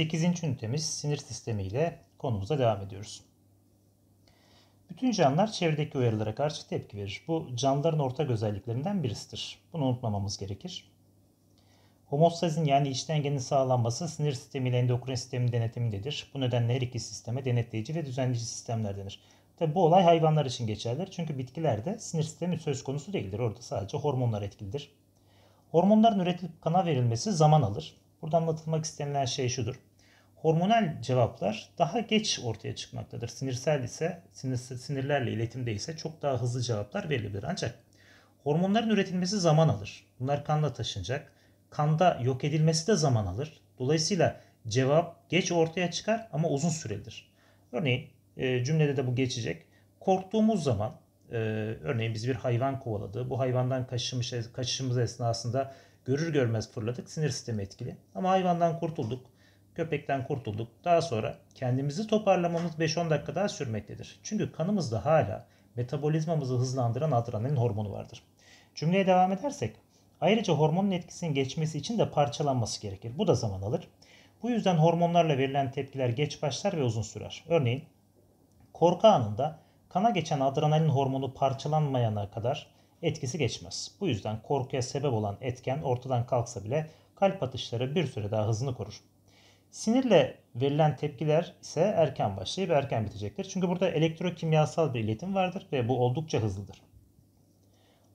8. ünitemiz sinir sistemi ile konumuza devam ediyoruz. Bütün canlılar çevredeki uyarılara karşı tepki verir. Bu canlıların ortak özelliklerinden birisidir. Bunu unutmamamız gerekir. Homostazin yani iç dengenin sağlanması sinir sistemi ile endokrin sistemin denetimindedir. Bu nedenle her iki sisteme denetleyici ve düzenleyici sistemler denir. Tabi bu olay hayvanlar için geçerlidir. Çünkü bitkilerde sinir sistemi söz konusu değildir. Orada sadece hormonlar etkilidir. Hormonların üretilip kana verilmesi zaman alır. Burada anlatılmak istenilen şey şudur. Hormonal cevaplar daha geç ortaya çıkmaktadır. Sinirsel ise, sinir, sinirlerle iletimde ise çok daha hızlı cevaplar verilebilir. Ancak hormonların üretilmesi zaman alır. Bunlar kanla taşınacak. Kanda yok edilmesi de zaman alır. Dolayısıyla cevap geç ortaya çıkar ama uzun süredir. Örneğin e, cümlede de bu geçecek. Korktuğumuz zaman e, örneğin biz bir hayvan kovaladı. Bu hayvandan kaçışımız, kaçışımız esnasında Görür görmez fırladık sinir sistemi etkili. Ama hayvandan kurtulduk. Köpekten kurtulduk. Daha sonra kendimizi toparlamamız 5-10 dakika daha sürmektedir. Çünkü kanımızda hala metabolizmamızı hızlandıran adrenalin hormonu vardır. Cümleye devam edersek ayrıca hormonun etkisinin geçmesi için de parçalanması gerekir. Bu da zaman alır. Bu yüzden hormonlarla verilen tepkiler geç başlar ve uzun sürer. Örneğin korku anında kana geçen adrenalin hormonu parçalanmayana kadar etkisi geçmez. Bu yüzden korkuya sebep olan etken ortadan kalksa bile kalp atışları bir süre daha hızını korur. Sinirle verilen tepkiler ise erken başlayıp erken bitecektir. Çünkü burada elektrokimyasal bir iletim vardır ve bu oldukça hızlıdır.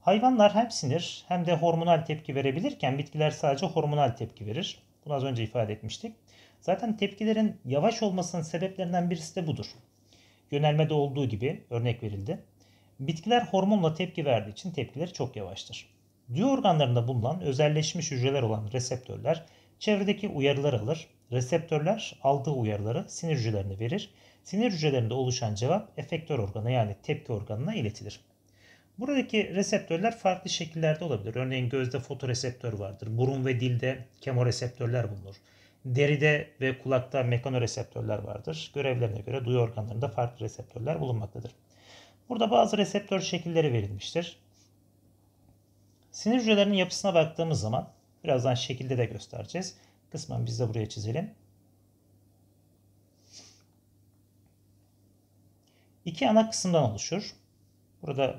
Hayvanlar hem sinir hem de hormonal tepki verebilirken bitkiler sadece hormonal tepki verir. Bunu az önce ifade etmiştik. Zaten tepkilerin yavaş olmasının sebeplerinden birisi de budur. Yönelmede olduğu gibi örnek verildi. Bitkiler hormonla tepki verdiği için tepkileri çok yavaştır. Duyu organlarında bulunan özelleşmiş hücreler olan reseptörler çevredeki uyarıları alır. Reseptörler aldığı uyarıları sinir hücrelerine verir. Sinir hücrelerinde oluşan cevap efektör organa yani tepki organına iletilir. Buradaki reseptörler farklı şekillerde olabilir. Örneğin gözde fotoreseptör vardır. Burun ve dilde kemoreseptörler bulunur. Deride ve kulakta mekanoreseptörler vardır. Görevlerine göre duyu organlarında farklı reseptörler bulunmaktadır. Burada bazı reseptör şekilleri verilmiştir. Sinir hücrelerinin yapısına baktığımız zaman birazdan şekilde de göstereceğiz. Kısmen biz de buraya çizelim. İki ana kısımdan oluşur. Burada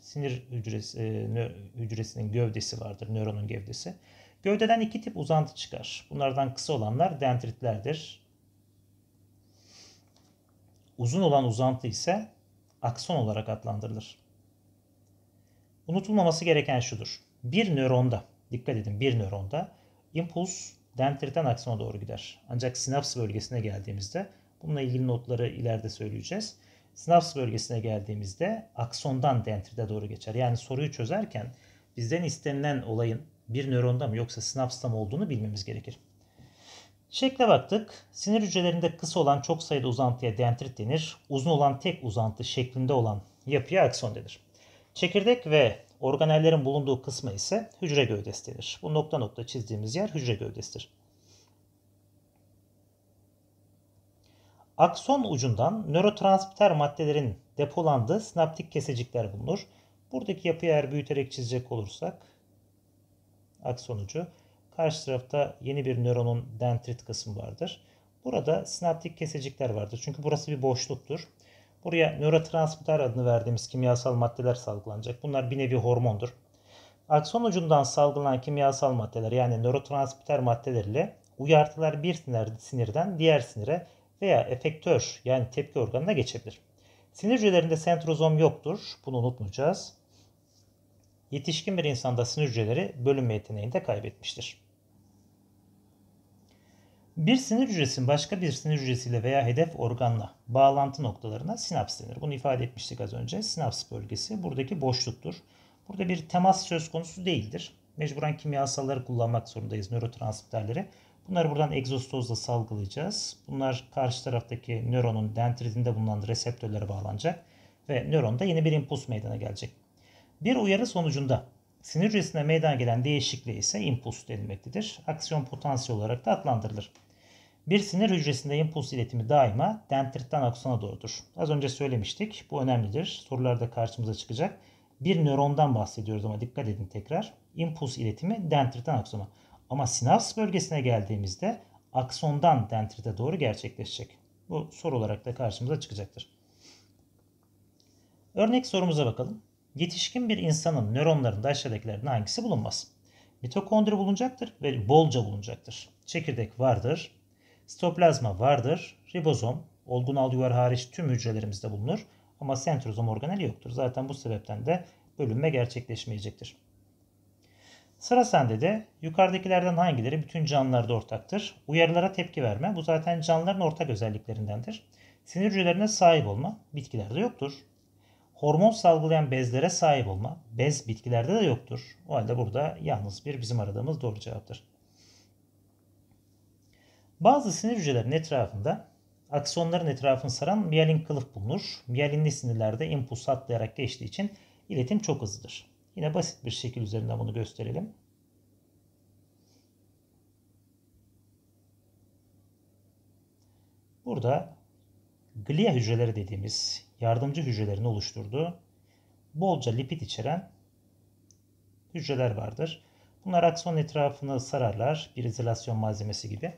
sinir hücresi, e, hücresinin gövdesi vardır, nöronun gövdesi. Gövdeden iki tip uzantı çıkar. Bunlardan kısa olanlar dendritlerdir. Uzun olan uzantı ise akson olarak adlandırılır. Unutulmaması gereken şudur. Bir nöronda, dikkat edin bir nöronda impuls dendriten aksona doğru gider. Ancak sinaps bölgesine geldiğimizde bununla ilgili notları ileride söyleyeceğiz. Sinaps bölgesine geldiğimizde aksondan dendrite doğru geçer. Yani soruyu çözerken bizden istenilen olayın bir nöronda mı yoksa sinapsta mı olduğunu bilmemiz gerekir. Şekle baktık. Sinir hücrelerinde kısa olan çok sayıda uzantıya dendrit denir. Uzun olan tek uzantı şeklinde olan yapıya akson denir. Çekirdek ve organellerin bulunduğu kısmı ise hücre gövdesi denir. Bu nokta nokta çizdiğimiz yer hücre gövdesidir. Akson ucundan nörotransmitter maddelerin depolandığı sinaptik kesecikler bulunur. Buradaki yapıyı eğer büyüterek çizecek olursak akson ucu Karşı tarafta yeni bir nöronun dendrit kısmı vardır. Burada sinaptik kesecikler vardır. Çünkü burası bir boşluktur. Buraya nörotransmitter adını verdiğimiz kimyasal maddeler salgılanacak. Bunlar bir nevi hormondur. Akson ucundan salgılanan kimyasal maddeler yani nörotransmitter maddeleriyle uyartılar bir sinir, sinirden diğer sinire veya efektör yani tepki organına geçebilir. Sinir hücrelerinde sentrozom yoktur. Bunu unutmayacağız. Yetişkin bir insanda sinir hücreleri bölünme yeteneğini de kaybetmiştir. Bir sinir hücresinin başka bir sinir hücresiyle veya hedef organla bağlantı noktalarına sinaps denir. Bunu ifade etmiştik az önce. Sinaps bölgesi buradaki boşluktur. Burada bir temas söz konusu değildir. Mecburen kimyasalları kullanmak zorundayız, nörotransmitterleri. Bunları buradan egzostozla salgılayacağız. Bunlar karşı taraftaki nöronun dendritinde bulunan reseptörlere bağlanacak ve nöronda yeni bir impuls meydana gelecek. Bir uyarı sonucunda sinir hücresine meydana gelen değişikliğe ise impuls denilmektedir. Aksiyon potansiyel olarak da adlandırılır. Bir sinir hücresinde impuls iletimi daima dendritten aksona doğrudur. Az önce söylemiştik. Bu önemlidir. Sorularda karşımıza çıkacak. Bir nörondan bahsediyoruz ama dikkat edin tekrar. Impuls iletimi dendritten aksona. Ama sinaps bölgesine geldiğimizde aksondan dendrite doğru gerçekleşecek. Bu soru olarak da karşımıza çıkacaktır. Örnek sorumuza bakalım. Yetişkin bir insanın nöronlarında aşağıdakilerden hangisi bulunmaz? Mitokondri bulunacaktır ve bolca bulunacaktır. Çekirdek vardır, Sitoplazma vardır. Ribozom, olgun alüvar hariç tüm hücrelerimizde bulunur ama sentrozom organeli yoktur. Zaten bu sebepten de bölünme gerçekleşmeyecektir. Sıra sende de yukarıdakilerden hangileri bütün canlılarda ortaktır? Uyarılara tepki verme. Bu zaten canlıların ortak özelliklerindendir. Sinir hücrelerine sahip olma. Bitkilerde yoktur. Hormon salgılayan bezlere sahip olma. Bez bitkilerde de yoktur. O halde burada yalnız bir bizim aradığımız doğru cevaptır. Bazı sinir hücrelerinin etrafında aksonların etrafını saran miyelin kılıf bulunur. Miyelinli sinirlerde impuls atlayarak geçtiği için iletim çok hızlıdır. Yine basit bir şekil üzerinden bunu gösterelim. Burada glia hücreleri dediğimiz yardımcı hücrelerin oluşturduğu bolca lipid içeren hücreler vardır. Bunlar akson etrafını sararlar bir izolasyon malzemesi gibi.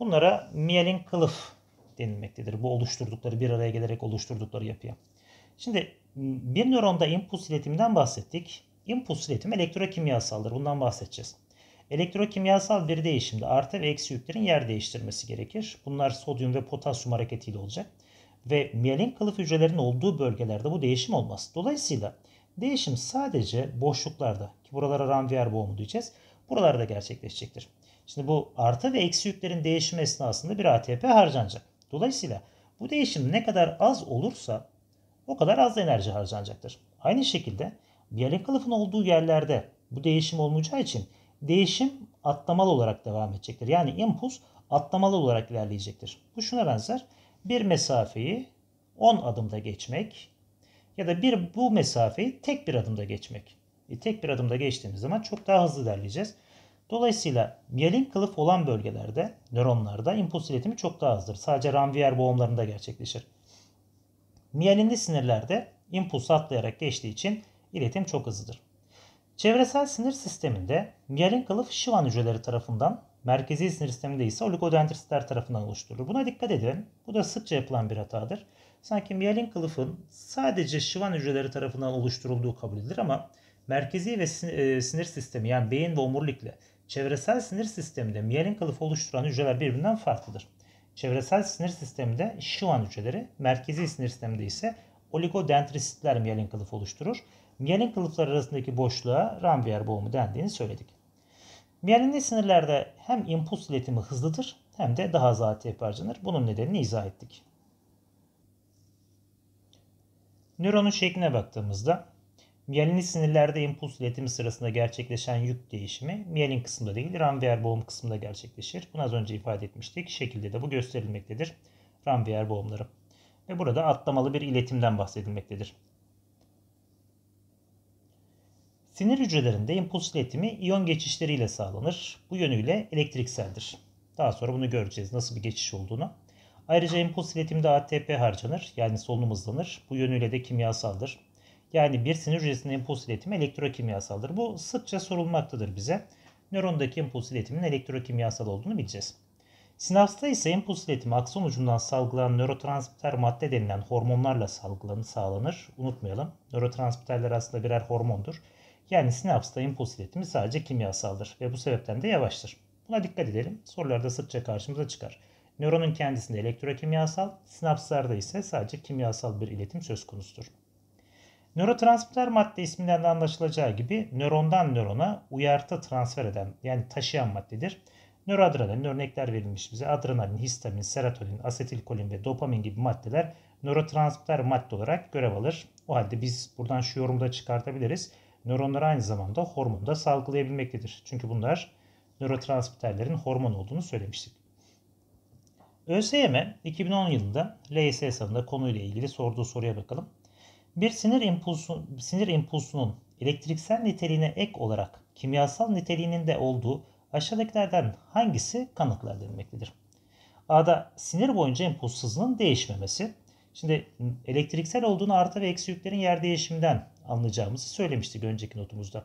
Bunlara miyelin kılıf denilmektedir. Bu oluşturdukları, bir araya gelerek oluşturdukları yapıya. Şimdi bir nöronda impuls iletiminden bahsettik. Impuls iletim elektrokimyasaldır. Bundan bahsedeceğiz. Elektrokimyasal bir değişimde artı ve eksi yüklerin yer değiştirmesi gerekir. Bunlar sodyum ve potasyum hareketiyle olacak. Ve miyelin kılıf hücrelerinin olduğu bölgelerde bu değişim olmaz. Dolayısıyla değişim sadece boşluklarda ki buralara ranviyer boğumu diyeceğiz. Buralarda gerçekleşecektir. Şimdi bu artı ve eksi yüklerin değişimi esnasında bir ATP harcanacak. Dolayısıyla bu değişim ne kadar az olursa o kadar az enerji harcanacaktır. Aynı şekilde diyalek kılıfın olduğu yerlerde bu değişim olmayacağı için değişim atlamalı olarak devam edecektir. Yani impuls atlamalı olarak ilerleyecektir. Bu şuna benzer. Bir mesafeyi 10 adımda geçmek ya da bir bu mesafeyi tek bir adımda geçmek. E, tek bir adımda geçtiğimiz zaman çok daha hızlı ilerleyeceğiz. Dolayısıyla miyelin kılıf olan bölgelerde, nöronlarda impuls iletimi çok daha azdır. Sadece ranviyer boğumlarında gerçekleşir. Miyelinli sinirlerde impuls atlayarak geçtiği için iletim çok hızlıdır. Çevresel sinir sisteminde miyelin kılıf şivan hücreleri tarafından, merkezi sinir sisteminde ise oligodendrositler tarafından oluşturulur. Buna dikkat edin. Bu da sıkça yapılan bir hatadır. Sanki miyelin kılıfın sadece şivan hücreleri tarafından oluşturulduğu kabul edilir ama merkezi ve e, sinir sistemi yani beyin ve omurilikle Çevresel sinir sisteminde miyelin kılıfı oluşturan hücreler birbirinden farklıdır. Çevresel sinir sisteminde şıvan hücreleri, merkezi sinir sisteminde ise oligodendrositler miyelin kılıfı oluşturur. Miyelin kılıfları arasındaki boşluğa Ranvier boğumu dendiğini söyledik. Miyelinli sinirlerde hem impuls iletimi hızlıdır hem de daha az ATP Bunun nedenini izah ettik. Nöronun şekline baktığımızda Miyelin sinirlerde impuls iletimi sırasında gerçekleşen yük değişimi miyelin kısmında değil ranviyer boğum kısmında gerçekleşir. Bunu az önce ifade etmiştik. Şekilde de bu gösterilmektedir. Ranviyer boğumları. Ve burada atlamalı bir iletimden bahsedilmektedir. Sinir hücrelerinde impuls iletimi iyon geçişleriyle sağlanır. Bu yönüyle elektrikseldir. Daha sonra bunu göreceğiz nasıl bir geçiş olduğunu. Ayrıca impuls iletimde ATP harcanır yani solunum hızlanır. Bu yönüyle de kimyasaldır. Yani bir sinir hücresinin impuls iletimi elektrokimyasaldır. Bu sıkça sorulmaktadır bize. Nörondaki impuls iletimin elektrokimyasal olduğunu bileceğiz. Sinapsta ise impuls iletimi akson ucundan salgılanan nörotransmitter madde denilen hormonlarla salgılanır. sağlanır. Unutmayalım nörotransmitterler aslında birer hormondur. Yani sinapsta impuls iletimi sadece kimyasaldır ve bu sebepten de yavaştır. Buna dikkat edelim. Sorularda sıkça karşımıza çıkar. Nöronun kendisinde elektrokimyasal, sinapslarda ise sadece kimyasal bir iletim söz konusudur. Nörotransmitter madde isminden de anlaşılacağı gibi nörondan nörona uyartı transfer eden yani taşıyan maddedir. Nöroadrenalin örnekler verilmiş bize. Adrenalin, histamin, serotonin, asetilkolin ve dopamin gibi maddeler nörotransmitter madde olarak görev alır. O halde biz buradan şu yorumda çıkartabiliriz. Nöronlar aynı zamanda hormonu da salgılayabilmektedir. Çünkü bunlar nörotransmitterlerin hormon olduğunu söylemiştik. ÖSYM 2010 e, yılında LYS sınavında konuyla ilgili sorduğu soruya bakalım. Bir sinir impulsu, sinir impulsunun elektriksel niteliğine ek olarak kimyasal niteliğinin de olduğu aşağıdakilerden hangisi kanıtlar edilmektedir? A'da sinir boyunca impuls hızının değişmemesi. Şimdi elektriksel olduğunu artı ve eksi yüklerin yer değişiminden anlayacağımızı söylemiştik önceki notumuzda.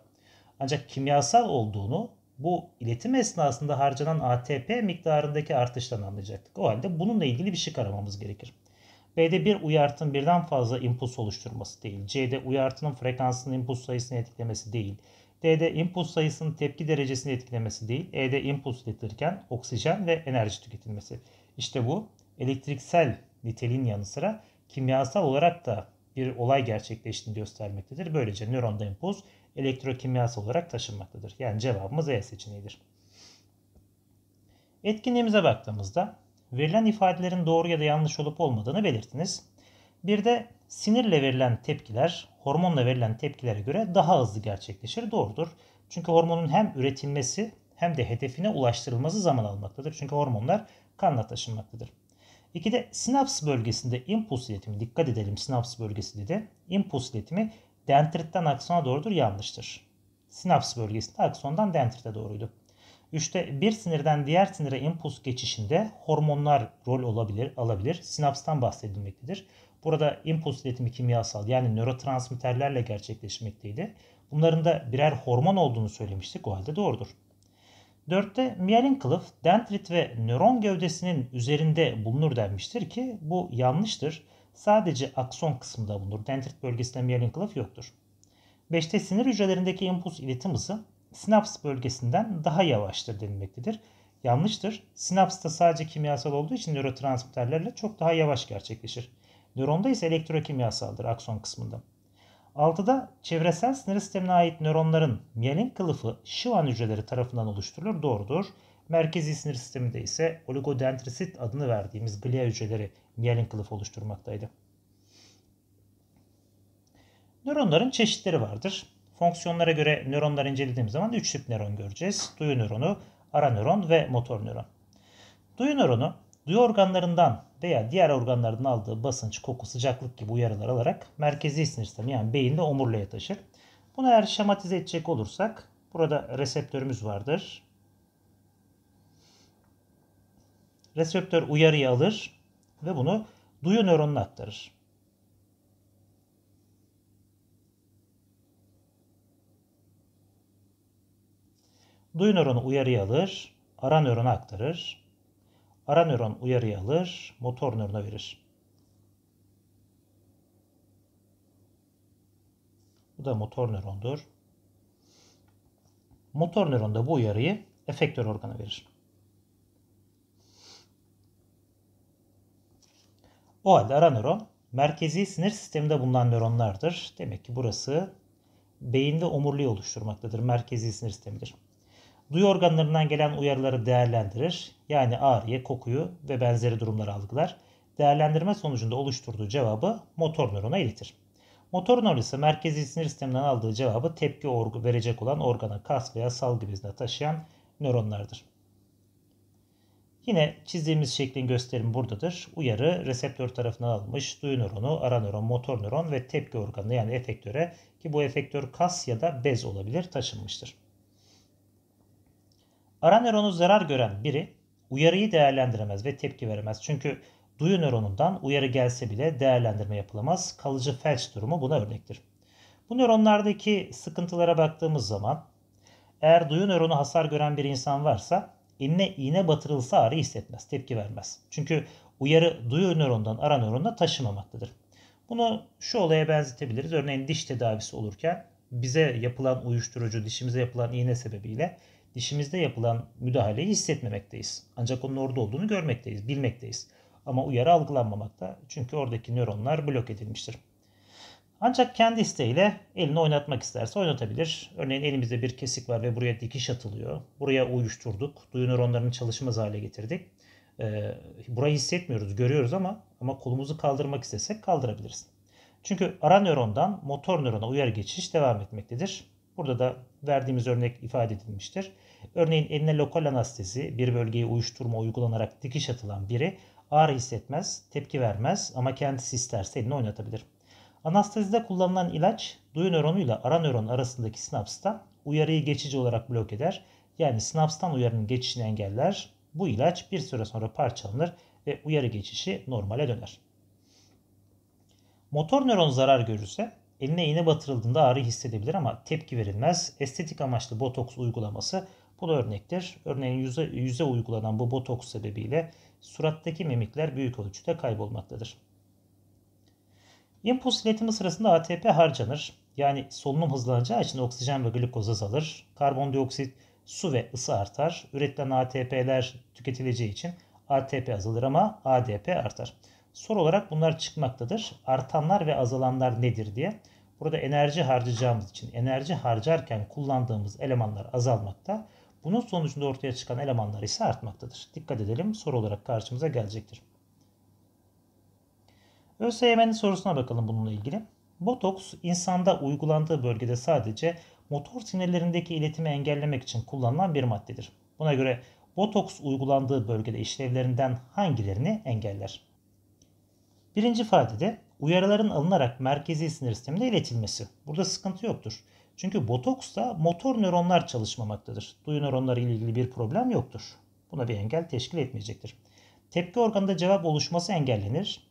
Ancak kimyasal olduğunu bu iletim esnasında harcanan ATP miktarındaki artıştan anlayacaktık. O halde bununla ilgili bir şey aramamız gerekir. B'de bir uyartının birden fazla impuls oluşturması değil. C'de uyartının frekansının impuls sayısını etkilemesi değil. D'de impuls sayısının tepki derecesini etkilemesi değil. E'de impuls üretirken oksijen ve enerji tüketilmesi. İşte bu elektriksel niteliğin yanı sıra kimyasal olarak da bir olay gerçekleştiğini göstermektedir. Böylece nöronda impuls elektrokimyasal olarak taşınmaktadır. Yani cevabımız E seçeneğidir. Etkinliğimize baktığımızda verilen ifadelerin doğru ya da yanlış olup olmadığını belirtiniz. Bir de sinirle verilen tepkiler hormonla verilen tepkilere göre daha hızlı gerçekleşir. Doğrudur. Çünkü hormonun hem üretilmesi hem de hedefine ulaştırılması zaman almaktadır. Çünkü hormonlar kanla taşınmaktadır. İki de sinaps bölgesinde impuls iletimi dikkat edelim sinaps bölgesi dedi. İmpuls iletimi dendritten aksona doğrudur yanlıştır. Sinaps bölgesinde aksondan dendrite doğruydu. Üçte bir sinirden diğer sinire impuls geçişinde hormonlar rol olabilir, alabilir. Sinapstan bahsedilmektedir. Burada impuls iletimi kimyasal yani nörotransmitterlerle gerçekleşmekteydi. Bunların da birer hormon olduğunu söylemiştik. O halde doğrudur. Dörtte miyelin kılıf dendrit ve nöron gövdesinin üzerinde bulunur denmiştir ki bu yanlıştır. Sadece akson kısmında bulunur. Dendrit bölgesinde miyelin kılıf yoktur. Beşte sinir hücrelerindeki impuls iletim hızı sinaps bölgesinden daha yavaştır denilmektedir. Yanlıştır. Sinaps da sadece kimyasal olduğu için nörotransmitterlerle çok daha yavaş gerçekleşir. Nöronda ise elektrokimyasaldır akson kısmında. Altıda çevresel sinir sistemine ait nöronların miyelin kılıfı şıvan hücreleri tarafından oluşturulur. Doğrudur. Merkezi sinir sisteminde ise oligodendrosit adını verdiğimiz glia hücreleri miyelin kılıfı oluşturmaktaydı. Nöronların çeşitleri vardır. Fonksiyonlara göre nöronları incelediğim zaman 3 tip nöron göreceğiz. Duyu nöronu, ara nöron ve motor nöron. Duyu nöronu duyu organlarından veya diğer organlardan aldığı basınç, koku, sıcaklık gibi uyarılar alarak merkezi sinir sistemi yani beyinde omurluya taşır. Bunu eğer şematize edecek olursak burada reseptörümüz vardır. Reseptör uyarıyı alır ve bunu duyu nöronuna aktarır. Duyu nöronu uyarıyı alır, ara nörona aktarır. Ara nöron uyarıyı alır, motor nörona verir. Bu da motor nörondur. Motor nöron da bu uyarıyı efektör organa verir. O halde ara nöron merkezi sinir sisteminde bulunan nöronlardır. Demek ki burası beyinde omurluğu oluşturmaktadır. Merkezi sinir sistemidir. Duyu organlarından gelen uyarıları değerlendirir. Yani ağrıyı, kokuyu ve benzeri durumları algılar. Değerlendirme sonucunda oluşturduğu cevabı motor nörona iletir. Motor nöron ise merkezi sinir sisteminden aldığı cevabı tepki orgu verecek olan organa kas veya salgı gibisine taşıyan nöronlardır. Yine çizdiğimiz şeklin gösterimi buradadır. Uyarı reseptör tarafından alınmış duyu nöronu, ara nöron, motor nöron ve tepki organı yani efektöre ki bu efektör kas ya da bez olabilir taşınmıştır. Ara nöronu zarar gören biri uyarıyı değerlendiremez ve tepki veremez. Çünkü duyu nöronundan uyarı gelse bile değerlendirme yapılamaz. Kalıcı felç durumu buna örnektir. Bu nöronlardaki sıkıntılara baktığımız zaman eğer duyu nöronu hasar gören bir insan varsa eline iğne batırılsa ağrı hissetmez, tepki vermez. Çünkü uyarı duyu nörondan ara nöronuna taşımamaktadır. Bunu şu olaya benzetebiliriz. Örneğin diş tedavisi olurken bize yapılan uyuşturucu, dişimize yapılan iğne sebebiyle dişimizde yapılan müdahaleyi hissetmemekteyiz. Ancak onun orada olduğunu görmekteyiz, bilmekteyiz. Ama uyarı algılanmamakta çünkü oradaki nöronlar blok edilmiştir. Ancak kendi isteğiyle elini oynatmak isterse oynatabilir. Örneğin elimizde bir kesik var ve buraya dikiş atılıyor. Buraya uyuşturduk. Duyu nöronlarını çalışmaz hale getirdik. Ee, burayı hissetmiyoruz, görüyoruz ama ama kolumuzu kaldırmak istesek kaldırabiliriz. Çünkü ara nörondan motor nörona uyarı geçiş devam etmektedir. Burada da verdiğimiz örnek ifade edilmiştir. Örneğin eline lokal anestezi bir bölgeye uyuşturma uygulanarak dikiş atılan biri ağrı hissetmez, tepki vermez ama kendisi isterse elini oynatabilir. Anestezide kullanılan ilaç duyu nöronuyla ara nöron arasındaki sinapsta uyarıyı geçici olarak blok eder. Yani sinapstan uyarının geçişini engeller. Bu ilaç bir süre sonra parçalanır ve uyarı geçişi normale döner. Motor nöron zarar görürse Eline iğne batırıldığında ağrı hissedebilir ama tepki verilmez. Estetik amaçlı botoks uygulaması bu da örnektir. Örneğin yüze, yüze uygulanan bu botoks sebebiyle surattaki mimikler büyük ölçüde kaybolmaktadır. İmpuls iletimi sırasında ATP harcanır. Yani solunum hızlanacağı için oksijen ve glikoz azalır. Karbondioksit, su ve ısı artar. Üretilen ATP'ler tüketileceği için ATP azalır ama ADP artar. Soru olarak bunlar çıkmaktadır. Artanlar ve azalanlar nedir diye. Burada enerji harcayacağımız için enerji harcarken kullandığımız elemanlar azalmakta. Bunun sonucunda ortaya çıkan elemanlar ise artmaktadır. Dikkat edelim soru olarak karşımıza gelecektir. ÖSYM'nin sorusuna bakalım bununla ilgili. Botoks insanda uygulandığı bölgede sadece motor sinirlerindeki iletimi engellemek için kullanılan bir maddedir. Buna göre botoks uygulandığı bölgede işlevlerinden hangilerini engeller? Birinci ifadede uyarıların alınarak merkezi sinir sistemine iletilmesi. Burada sıkıntı yoktur. Çünkü botoksta motor nöronlar çalışmamaktadır. Duyu nöronları ile ilgili bir problem yoktur. Buna bir engel teşkil etmeyecektir. Tepki organında cevap oluşması engellenir.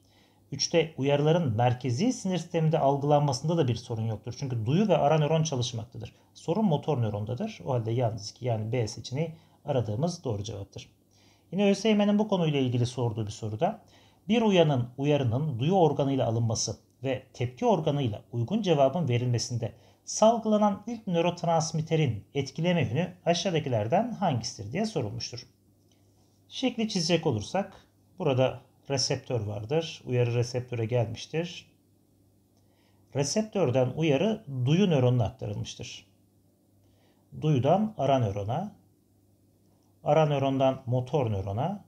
üçte uyarıların merkezi sinir sisteminde algılanmasında da bir sorun yoktur. Çünkü duyu ve ara nöron çalışmaktadır. Sorun motor nörondadır. O halde yalnız ki yani B seçeneği aradığımız doğru cevaptır. Yine ÖSYM'nin bu konuyla ilgili sorduğu bir soruda bir uyanın uyarının duyu organıyla alınması ve tepki organıyla uygun cevabın verilmesinde salgılanan ilk nörotransmitterin etkileme yönü aşağıdakilerden hangisidir diye sorulmuştur. Şekli çizecek olursak burada reseptör vardır. Uyarı reseptöre gelmiştir. Reseptörden uyarı duyu nöronuna aktarılmıştır. Duyudan ara nörona, ara nörondan motor nörona,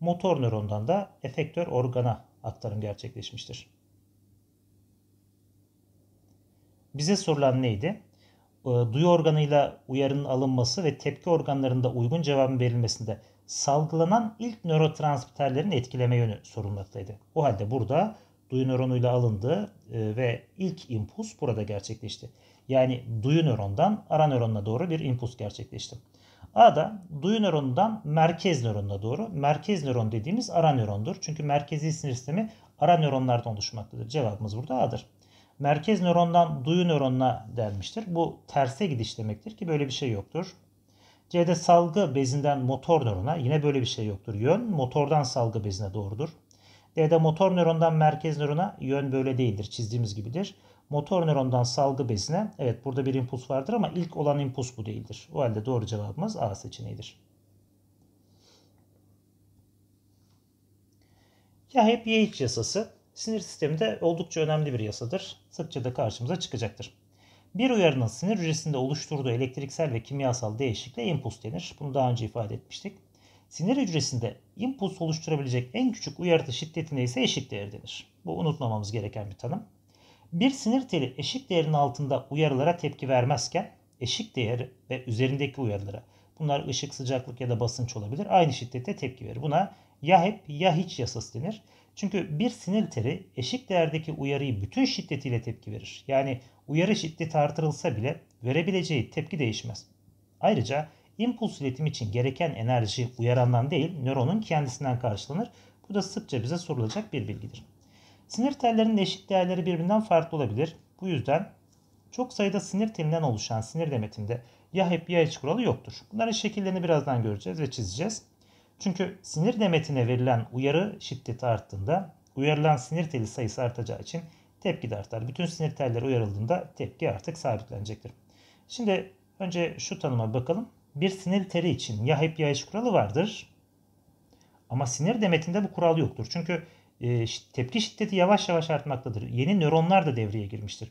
motor nörondan da efektör organa aktarım gerçekleşmiştir. Bize sorulan neydi? Ee, duyu organıyla uyarının alınması ve tepki organlarında uygun cevabın verilmesinde salgılanan ilk nörotransmitterlerin etkileme yönü sorulmaktaydı. O halde burada duyu nöronuyla alındı e, ve ilk impuls burada gerçekleşti. Yani duyu nörondan ara nörona doğru bir impuls gerçekleşti. A da duyu nöronundan merkez nöronuna doğru. Merkez nöron dediğimiz ara nörondur. Çünkü merkezi sinir sistemi ara nöronlardan oluşmaktadır. Cevabımız burada A'dır. Merkez nörondan duyu nöronuna denmiştir. Bu terse gidiş demektir ki böyle bir şey yoktur. C'de salgı bezinden motor nörona yine böyle bir şey yoktur. Yön motordan salgı bezine doğrudur. D'de motor nörondan merkez nörona yön böyle değildir. Çizdiğimiz gibidir. Motor nörondan salgı bezine evet burada bir impuls vardır ama ilk olan impuls bu değildir. O halde doğru cevabımız A seçeneğidir. hep Yehiç yasası sinir sisteminde oldukça önemli bir yasadır. Sıkça da karşımıza çıkacaktır. Bir uyarının sinir hücresinde oluşturduğu elektriksel ve kimyasal değişikliğe impuls denir. Bunu daha önce ifade etmiştik. Sinir hücresinde impuls oluşturabilecek en küçük uyarıtı şiddetine ise eşit değer denir. Bu unutmamamız gereken bir tanım. Bir sinir teli eşik değerinin altında uyarılara tepki vermezken eşik değeri ve üzerindeki uyarılara bunlar ışık, sıcaklık ya da basınç olabilir aynı şiddette tepki verir. Buna ya hep ya hiç yasası denir. Çünkü bir sinir teli eşik değerdeki uyarıyı bütün şiddetiyle tepki verir. Yani uyarı şiddeti artırılsa bile verebileceği tepki değişmez. Ayrıca impuls iletim için gereken enerji uyarandan değil nöronun kendisinden karşılanır. Bu da sıkça bize sorulacak bir bilgidir. Sinir tellerinin eşit değerleri birbirinden farklı olabilir. Bu yüzden çok sayıda sinir telinden oluşan sinir demetinde ya hep ya hiç kuralı yoktur. Bunların şekillerini birazdan göreceğiz ve çizeceğiz. Çünkü sinir demetine verilen uyarı şiddeti arttığında uyarılan sinir teli sayısı artacağı için tepki de artar. Bütün sinir telleri uyarıldığında tepki artık sabitlenecektir. Şimdi önce şu tanıma bakalım. Bir sinir teli için ya hep ya hiç kuralı vardır. Ama sinir demetinde bu kural yoktur. Çünkü e, tepki şiddeti yavaş yavaş artmaktadır. Yeni nöronlar da devreye girmiştir.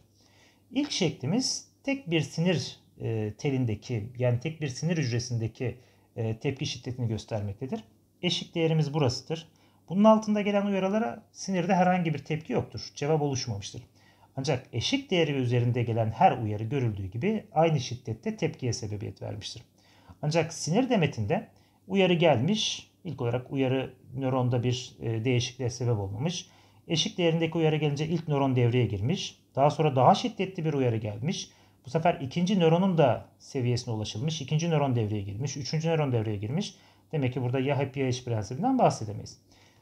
İlk şeklimiz tek bir sinir e, telindeki yani tek bir sinir hücresindeki e, tepki şiddetini göstermektedir. Eşik değerimiz burasıdır. Bunun altında gelen uyarılara sinirde herhangi bir tepki yoktur. Cevap oluşmamıştır. Ancak eşik değeri üzerinde gelen her uyarı görüldüğü gibi aynı şiddette tepkiye sebebiyet vermiştir. Ancak sinir demetinde uyarı gelmiş İlk olarak uyarı nöronda bir e, değişikliğe sebep olmamış. Eşik değerindeki uyarı gelince ilk nöron devreye girmiş. Daha sonra daha şiddetli bir uyarı gelmiş. Bu sefer ikinci nöronun da seviyesine ulaşılmış. İkinci nöron devreye girmiş. Üçüncü nöron devreye girmiş. Demek ki burada ya hep ya hiç prensibinden bahsedemeyiz.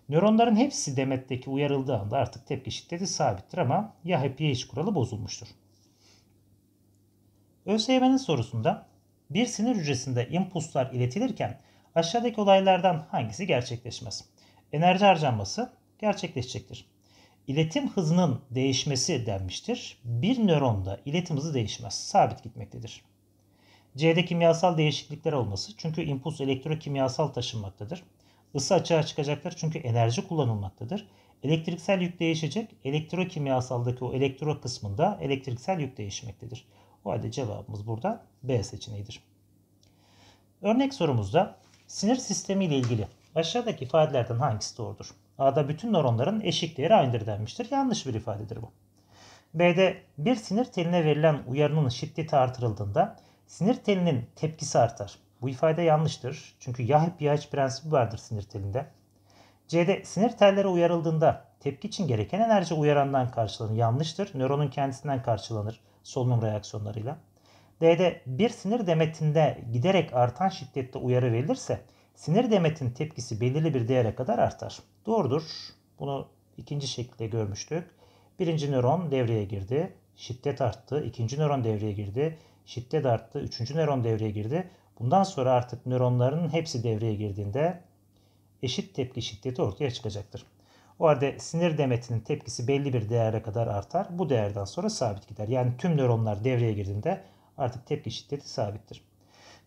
Nöronların hepsi demetteki uyarıldığı anda artık tepki şiddeti sabittir ama ya hep ya hiç kuralı bozulmuştur. ÖSYM'nin sorusunda bir sinir hücresinde impulslar iletilirken Aşağıdaki olaylardan hangisi gerçekleşmez? Enerji harcanması gerçekleşecektir. İletim hızının değişmesi denmiştir. Bir nöronda iletim hızı değişmez. Sabit gitmektedir. C'de kimyasal değişiklikler olması çünkü impuls elektrokimyasal taşınmaktadır. Isı açığa çıkacaktır çünkü enerji kullanılmaktadır. Elektriksel yük değişecek. Elektrokimyasaldaki o elektro kısmında elektriksel yük değişmektedir. O halde cevabımız burada B seçeneğidir. Örnek sorumuzda Sinir sistemi ile ilgili aşağıdaki ifadelerden hangisi doğrudur? A'da bütün nöronların eşik değeri aynıdır denmiştir. Yanlış bir ifadedir bu. B'de bir sinir teline verilen uyarının şiddeti artırıldığında sinir telinin tepkisi artar. Bu ifade yanlıştır. Çünkü ya hep ya hiç prensibi vardır sinir telinde. C'de sinir telleri uyarıldığında tepki için gereken enerji uyarandan karşılanır. Yanlıştır. Nöronun kendisinden karşılanır solunum reaksiyonlarıyla. D'de bir sinir demetinde giderek artan şiddette uyarı verilirse sinir demetin tepkisi belirli bir değere kadar artar. Doğrudur. Bunu ikinci şekilde görmüştük. Birinci nöron devreye girdi. Şiddet arttı. İkinci nöron devreye girdi. Şiddet arttı. Üçüncü nöron devreye girdi. Bundan sonra artık nöronların hepsi devreye girdiğinde eşit tepki şiddeti ortaya çıkacaktır. O halde sinir demetinin tepkisi belli bir değere kadar artar. Bu değerden sonra sabit gider. Yani tüm nöronlar devreye girdiğinde Artık tepki şiddeti sabittir.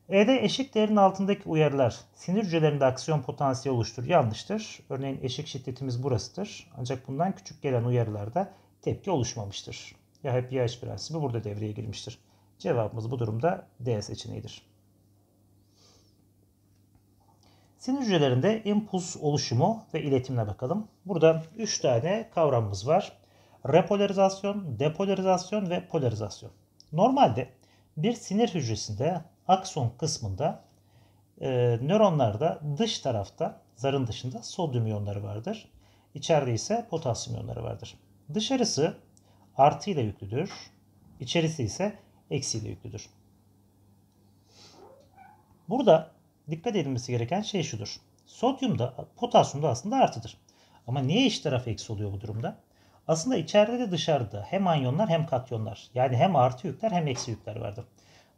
E'de eşik değerin altındaki uyarılar sinir hücrelerinde aksiyon potansiyeli oluşturur. Yanlıştır. Örneğin eşik şiddetimiz burasıdır. Ancak bundan küçük gelen uyarılarda tepki oluşmamıştır. Ya hep ya prensibi burada devreye girmiştir. Cevabımız bu durumda D seçeneğidir. Sinir hücrelerinde impuls oluşumu ve iletimine bakalım. Burada 3 tane kavramımız var. Repolarizasyon, depolarizasyon ve polarizasyon. Normalde bir sinir hücresinde akson kısmında e, nöronlarda dış tarafta zarın dışında sodyum iyonları vardır. İçeride ise potasyum iyonları vardır. Dışarısı artı ile yüklüdür. İçerisi ise eksi ile yüklüdür. Burada dikkat edilmesi gereken şey şudur. Sodyum da potasyum da aslında artıdır. Ama niye iç taraf eksi oluyor bu durumda? Aslında içeride de dışarıda hem anyonlar hem katyonlar yani hem artı yükler hem eksi yükler vardır.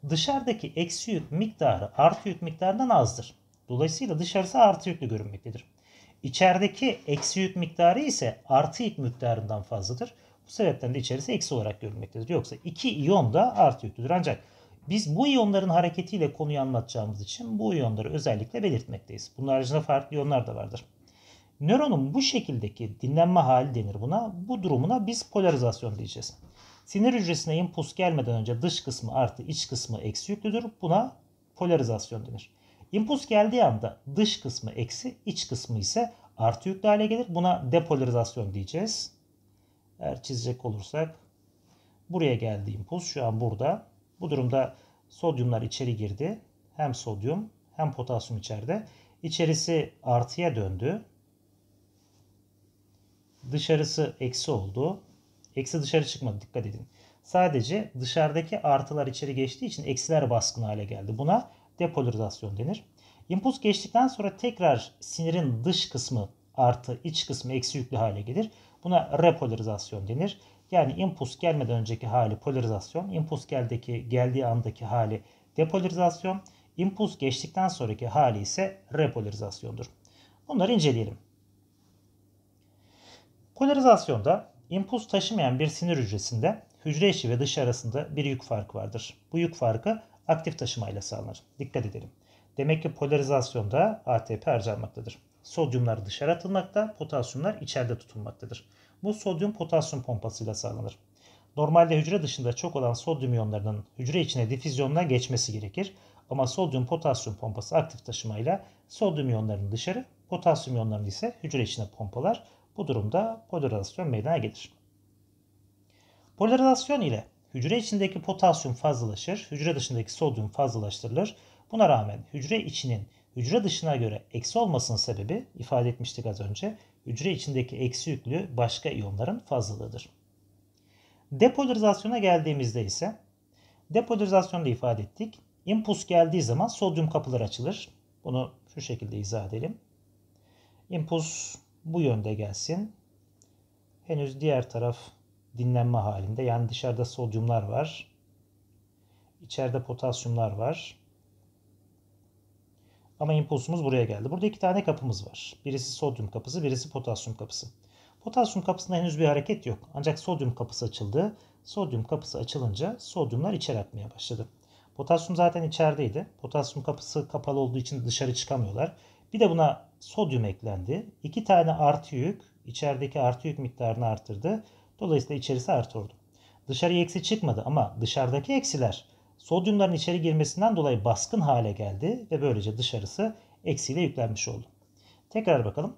Dışarıdaki eksi yük miktarı artı yük miktarından azdır. Dolayısıyla dışarısı artı yüklü görünmektedir. İçerideki eksi yük miktarı ise artı yük miktarından fazladır. Bu sebepten de içerisi eksi olarak görünmektedir. Yoksa iki iyon da artı yüklüdür. Ancak biz bu iyonların hareketiyle konuyu anlatacağımız için bu iyonları özellikle belirtmekteyiz. Bunun haricinde farklı iyonlar da vardır. Nöronun bu şekildeki dinlenme hali denir buna. Bu durumuna biz polarizasyon diyeceğiz. Sinir hücresine impuls gelmeden önce dış kısmı artı iç kısmı eksi yüklüdür. Buna polarizasyon denir. İmpuls geldiği anda dış kısmı eksi, iç kısmı ise artı yüklü hale gelir. Buna depolarizasyon diyeceğiz. Eğer çizecek olursak buraya geldi impuls şu an burada. Bu durumda sodyumlar içeri girdi. Hem sodyum hem potasyum içeride. İçerisi artıya döndü dışarısı eksi oldu. Eksi dışarı çıkmadı dikkat edin. Sadece dışarıdaki artılar içeri geçtiği için eksiler baskın hale geldi. Buna depolarizasyon denir. İmpuls geçtikten sonra tekrar sinirin dış kısmı artı iç kısmı eksi yüklü hale gelir. Buna repolarizasyon denir. Yani impuls gelmeden önceki hali polarizasyon, impuls geldeki, geldiği andaki hali depolarizasyon, impuls geçtikten sonraki hali ise repolarizasyondur. Bunları inceleyelim. Polarizasyonda impuls taşımayan bir sinir hücresinde hücre içi ve dışı arasında bir yük farkı vardır. Bu yük farkı aktif taşımayla sağlanır. Dikkat edelim. Demek ki polarizasyonda ATP harcanmaktadır. Sodyumlar dışarı atılmakta, potasyumlar içeride tutulmaktadır. Bu sodyum potasyum pompasıyla sağlanır. Normalde hücre dışında çok olan sodyum iyonlarının hücre içine difüzyonla geçmesi gerekir. Ama sodyum potasyum pompası aktif taşımayla sodyum iyonlarını dışarı, potasyum iyonlarını ise hücre içine pompalar bu durumda polarizasyon meydana gelir. Polarizasyon ile hücre içindeki potasyum fazlalaşır, hücre dışındaki sodyum fazlalaştırılır. Buna rağmen hücre içinin hücre dışına göre eksi olmasının sebebi ifade etmiştik az önce hücre içindeki eksi yüklü başka iyonların fazlalığıdır. Depolarizasyona geldiğimizde ise depolarizasyonu da ifade ettik. İmpuls geldiği zaman sodyum kapıları açılır. Bunu şu şekilde izah edelim. İmpuls bu yönde gelsin. Henüz diğer taraf dinlenme halinde. Yani dışarıda sodyumlar var. İçeride potasyumlar var. Ama impulsumuz buraya geldi. Burada iki tane kapımız var. Birisi sodyum kapısı, birisi potasyum kapısı. Potasyum kapısında henüz bir hareket yok. Ancak sodyum kapısı açıldı. Sodyum kapısı açılınca sodyumlar içeri atmaya başladı. Potasyum zaten içerideydi. Potasyum kapısı kapalı olduğu için dışarı çıkamıyorlar. Bir de buna sodyum eklendi. İki tane artı yük içerideki artı yük miktarını artırdı. Dolayısıyla içerisi artı oldu. Dışarıya eksi çıkmadı ama dışarıdaki eksiler sodyumların içeri girmesinden dolayı baskın hale geldi ve böylece dışarısı eksiyle yüklenmiş oldu. Tekrar bakalım.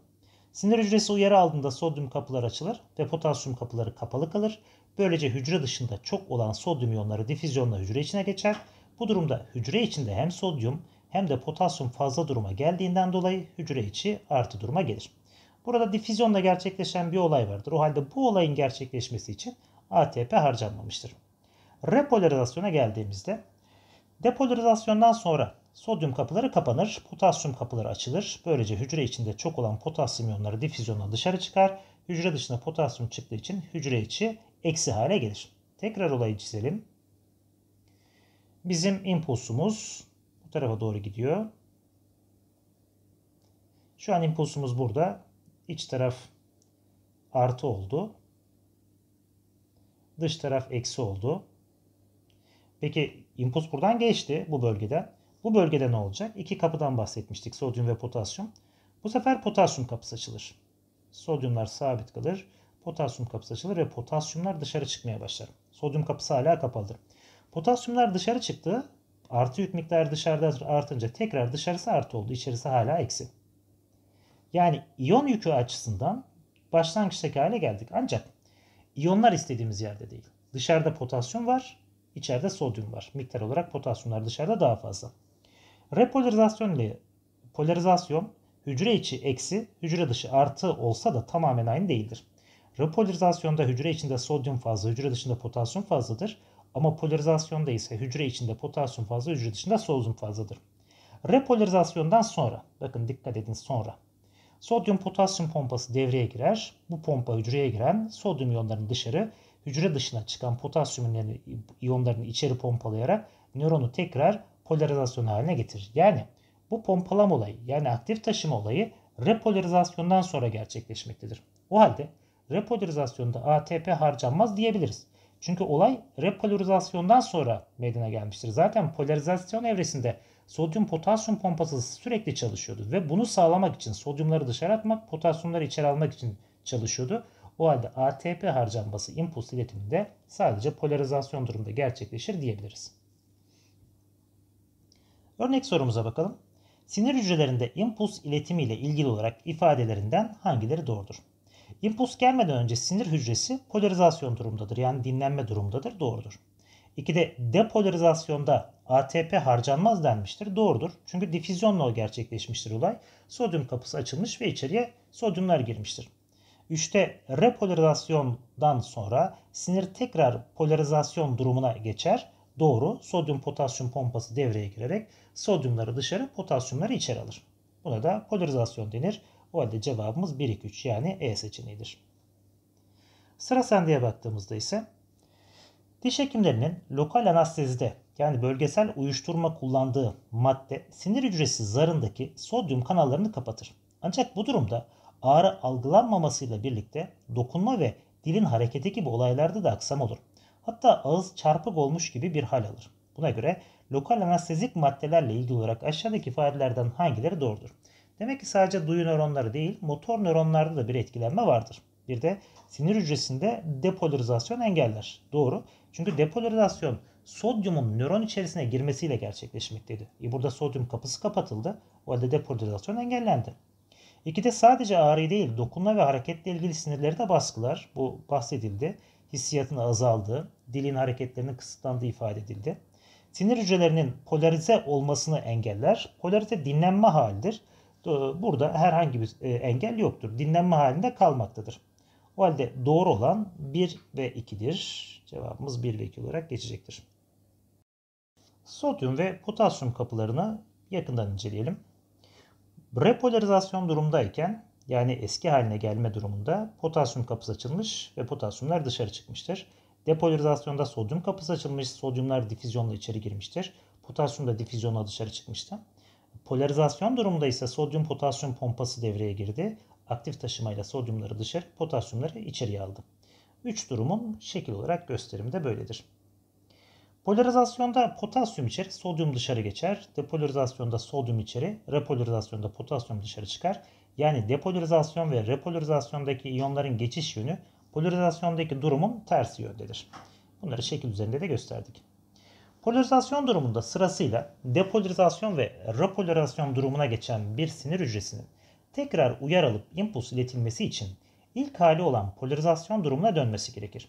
Sinir hücresi uyarı aldığında sodyum kapılar açılır ve potasyum kapıları kapalı kalır. Böylece hücre dışında çok olan sodyum iyonları difüzyonla hücre içine geçer. Bu durumda hücre içinde hem sodyum hem de potasyum fazla duruma geldiğinden dolayı hücre içi artı duruma gelir. Burada difüzyonla gerçekleşen bir olay vardır. O halde bu olayın gerçekleşmesi için ATP harcanmamıştır. Repolarizasyona geldiğimizde depolarizasyondan sonra sodyum kapıları kapanır, potasyum kapıları açılır. Böylece hücre içinde çok olan potasyum iyonları difüzyonla dışarı çıkar. Hücre dışına potasyum çıktığı için hücre içi eksi hale gelir. Tekrar olayı çizelim. Bizim impulsumuz tarafa doğru gidiyor. Şu an impulsumuz burada. İç taraf artı oldu. Dış taraf eksi oldu. Peki impuls buradan geçti bu bölgeden. Bu bölgede ne olacak? İki kapıdan bahsetmiştik. Sodyum ve potasyum. Bu sefer potasyum kapısı açılır. Sodyumlar sabit kalır. Potasyum kapısı açılır ve potasyumlar dışarı çıkmaya başlar. Sodyum kapısı hala kapalıdır. Potasyumlar dışarı çıktı. Artı yük miktarı dışarıda artınca tekrar dışarısı artı oldu. İçerisi hala eksi. Yani iyon yükü açısından başlangıçtaki hale geldik. Ancak iyonlar istediğimiz yerde değil. Dışarıda potasyum var, içeride sodyum var. Miktar olarak potasyumlar dışarıda daha fazla. Repolarizasyon ile polarizasyon hücre içi eksi, hücre dışı artı olsa da tamamen aynı değildir. Repolarizasyonda hücre içinde sodyum fazla, hücre dışında potasyum fazladır. Ama polarizasyonda ise hücre içinde potasyum fazla, hücre dışında sodyum fazladır. Repolarizasyondan sonra, bakın dikkat edin sonra, sodyum potasyum pompası devreye girer. Bu pompa hücreye giren sodyum iyonlarını dışarı, hücre dışına çıkan potasyum iyonlarını içeri pompalayarak nöronu tekrar polarizasyon haline getirir. Yani bu pompalama olayı yani aktif taşıma olayı repolarizasyondan sonra gerçekleşmektedir. O halde repolarizasyonda ATP harcanmaz diyebiliriz. Çünkü olay repolarizasyondan sonra meydana gelmiştir. Zaten polarizasyon evresinde sodyum potasyum pompası sürekli çalışıyordu ve bunu sağlamak için sodyumları dışarı atmak, potasyumları içeri almak için çalışıyordu. O halde ATP harcanması impuls iletiminde sadece polarizasyon durumunda gerçekleşir diyebiliriz. Örnek sorumuza bakalım. Sinir hücrelerinde impuls iletimi ile ilgili olarak ifadelerinden hangileri doğrudur? İmpuls gelmeden önce sinir hücresi polarizasyon durumundadır. Yani dinlenme durumundadır. Doğrudur. İki de depolarizasyonda ATP harcanmaz denmiştir. Doğrudur. Çünkü difüzyonla gerçekleşmiştir olay. Sodyum kapısı açılmış ve içeriye sodyumlar girmiştir. Üçte repolarizasyondan sonra sinir tekrar polarizasyon durumuna geçer. Doğru. Sodyum potasyum pompası devreye girerek sodyumları dışarı, potasyumları içeri alır. Buna da polarizasyon denir. O halde cevabımız 1, 2, 3 yani E seçeneğidir. Sıra sendeye baktığımızda ise diş hekimlerinin lokal anestezide yani bölgesel uyuşturma kullandığı madde sinir hücresi zarındaki sodyum kanallarını kapatır. Ancak bu durumda ağrı algılanmamasıyla birlikte dokunma ve dilin hareketi gibi olaylarda da aksam olur. Hatta ağız çarpık olmuş gibi bir hal alır. Buna göre lokal anestezik maddelerle ilgili olarak aşağıdaki ifadelerden hangileri doğrudur? Demek ki sadece duyu nöronları değil, motor nöronlarda da bir etkilenme vardır. Bir de sinir hücresinde depolarizasyon engeller. Doğru. Çünkü depolarizasyon sodyumun nöron içerisine girmesiyle gerçekleşmekteydi. E burada sodyum kapısı kapatıldı. O halde depolarizasyon engellendi. İki de sadece ağrı değil, dokunma ve hareketle ilgili sinirleri de baskılar. Bu bahsedildi. Hissiyatın azaldığı, dilin hareketlerinin kısıtlandığı ifade edildi. Sinir hücrelerinin polarize olmasını engeller. Polarize dinlenme halidir. Ee, burada herhangi bir e, engel yoktur. Dinlenme halinde kalmaktadır. O halde doğru olan 1 ve 2'dir. Cevabımız 1 ve 2 olarak geçecektir. Sodyum ve potasyum kapılarını yakından inceleyelim. Repolarizasyon durumdayken yani eski haline gelme durumunda potasyum kapısı açılmış ve potasyumlar dışarı çıkmıştır. Depolarizasyonda sodyum kapısı açılmış, sodyumlar difüzyonla içeri girmiştir. Potasyum da difüzyonla dışarı çıkmıştır. Polarizasyon durumunda ise sodyum potasyum pompası devreye girdi. Aktif taşımayla sodyumları dışarı, potasyumları içeriye aldı. Üç durumun şekil olarak gösterimi de böyledir. Polarizasyonda potasyum içeri, sodyum dışarı geçer. Depolarizasyonda sodyum içeri, repolarizasyonda potasyum dışarı çıkar. Yani depolarizasyon ve repolarizasyondaki iyonların geçiş yönü polarizasyondaki durumun tersi yöndedir. Bunları şekil üzerinde de gösterdik. Polarizasyon durumunda sırasıyla depolarizasyon ve repolarizasyon durumuna geçen bir sinir hücresinin tekrar uyar alıp impuls iletilmesi için ilk hali olan polarizasyon durumuna dönmesi gerekir.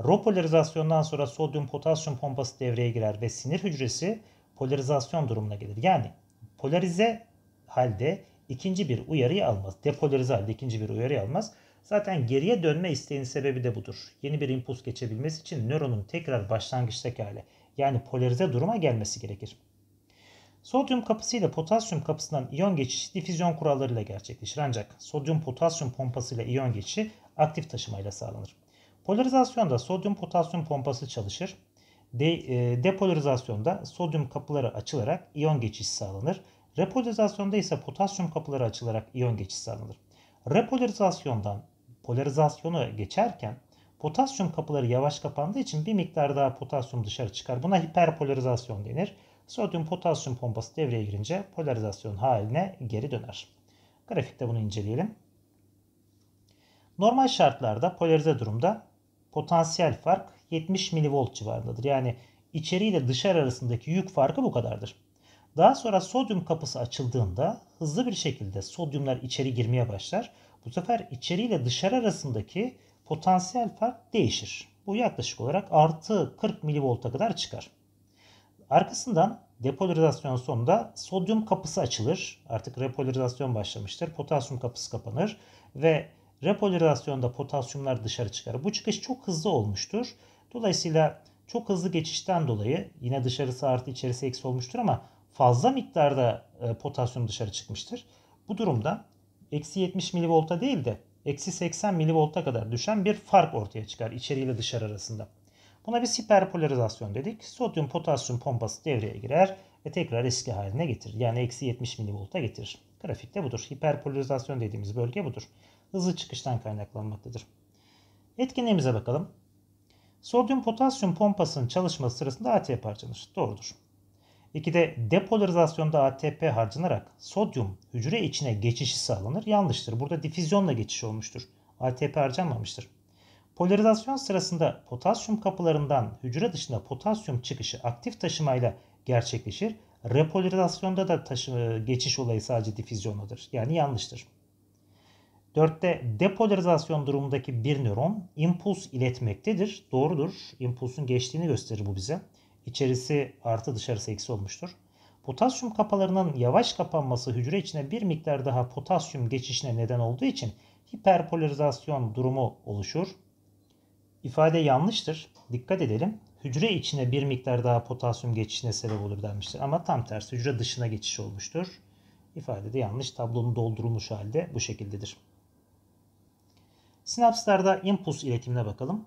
Repolarizasyondan sonra sodyum potasyum pompası devreye girer ve sinir hücresi polarizasyon durumuna gelir. Yani polarize halde ikinci bir uyarıyı almaz. Depolarize halde ikinci bir uyarıyı almaz. Zaten geriye dönme isteğinin sebebi de budur. Yeni bir impuls geçebilmesi için nöronun tekrar başlangıçtaki hali yani polarize duruma gelmesi gerekir. Sodyum kapısı ile potasyum kapısından iyon geçişi difüzyon kurallarıyla gerçekleşir ancak sodyum potasyum pompası ile iyon geçişi aktif taşımayla sağlanır. Polarizasyonda sodyum potasyum pompası çalışır. De, e, depolarizasyonda sodyum kapıları açılarak iyon geçişi sağlanır. Repolarizasyonda ise potasyum kapıları açılarak iyon geçişi sağlanır. Repolarizasyondan polarizasyona geçerken Potasyum kapıları yavaş kapandığı için bir miktar daha potasyum dışarı çıkar. Buna hiperpolarizasyon denir. Sodyum potasyum pompası devreye girince polarizasyon haline geri döner. Grafikte bunu inceleyelim. Normal şartlarda polarize durumda potansiyel fark 70 milivolt civarındadır. Yani içeri ile dışarı arasındaki yük farkı bu kadardır. Daha sonra sodyum kapısı açıldığında hızlı bir şekilde sodyumlar içeri girmeye başlar. Bu sefer içeri ile dışarı arasındaki potansiyel fark değişir. Bu yaklaşık olarak artı 40 milivolta kadar çıkar. Arkasından depolarizasyon sonunda sodyum kapısı açılır. Artık repolarizasyon başlamıştır. Potasyum kapısı kapanır ve repolarizasyonda potasyumlar dışarı çıkar. Bu çıkış çok hızlı olmuştur. Dolayısıyla çok hızlı geçişten dolayı yine dışarısı artı içerisi eksi olmuştur ama fazla miktarda e, potasyum dışarı çıkmıştır. Bu durumda eksi 70 milivolta değil de eksi 80 milivolta kadar düşen bir fark ortaya çıkar içeri ile dışarı arasında. Buna biz hiperpolarizasyon dedik. Sodyum potasyum pompası devreye girer ve tekrar eski haline getirir. Yani eksi 70 milivolta getirir. Grafikte budur. Hiperpolarizasyon dediğimiz bölge budur. Hızlı çıkıştan kaynaklanmaktadır. Etkinliğimize bakalım. Sodyum potasyum pompasının çalışması sırasında ATP parçalanır. Doğrudur de depolarizasyonda ATP harcanarak sodyum hücre içine geçişi sağlanır. Yanlıştır. Burada difüzyonla geçiş olmuştur. ATP harcanmamıştır. Polarizasyon sırasında potasyum kapılarından hücre dışında potasyum çıkışı aktif taşımayla gerçekleşir. Repolarizasyonda da taşı, e, geçiş olayı sadece difüzyonladır. Yani yanlıştır. 4'te depolarizasyon durumundaki bir nöron impuls iletmektedir. Doğrudur. İmpulsun geçtiğini gösterir bu bize içerisi artı dışarısı eksi olmuştur. Potasyum kapalarının yavaş kapanması hücre içine bir miktar daha potasyum geçişine neden olduğu için hiperpolarizasyon durumu oluşur. İfade yanlıştır. Dikkat edelim. Hücre içine bir miktar daha potasyum geçişine sebep olur denmiştir. Ama tam tersi hücre dışına geçiş olmuştur. İfade de yanlış. Tablonun doldurulmuş halde bu şekildedir. Sinapslarda impuls iletimine bakalım.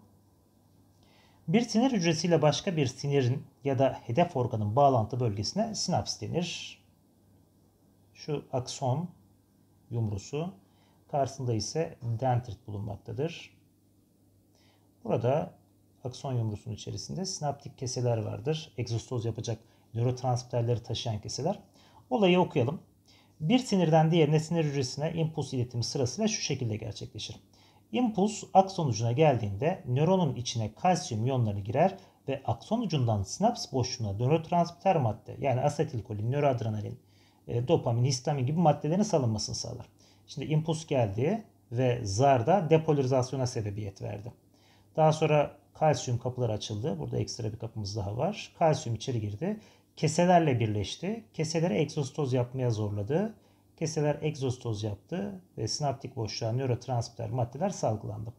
Bir sinir hücresiyle başka bir sinirin ya da hedef organın bağlantı bölgesine sinaps denir. Şu akson yumrusu karşısında ise dendrit bulunmaktadır. Burada akson yumrusunun içerisinde sinaptik keseler vardır. Egzostoz yapacak nörotransmitterleri taşıyan keseler. Olayı okuyalım. Bir sinirden diğerine sinir hücresine impuls iletimi sırasıyla şu şekilde gerçekleşir. İmpuls akson ucuna geldiğinde nöronun içine kalsiyum iyonları girer ve akson ucundan sinaps boşluğuna nörotransmitter madde yani asetilkolin, nöroadrenalin, e, dopamin, histamin gibi maddelerin salınmasını sağlar. Şimdi impuls geldi ve zarda depolarizasyona sebebiyet verdi. Daha sonra kalsiyum kapıları açıldı. Burada ekstra bir kapımız daha var. Kalsiyum içeri girdi. Keselerle birleşti. keseleri egzostoz yapmaya zorladı Keseler egzostoz yaptı ve sinaptik boşluğa nörotransmitter maddeler salgılandı.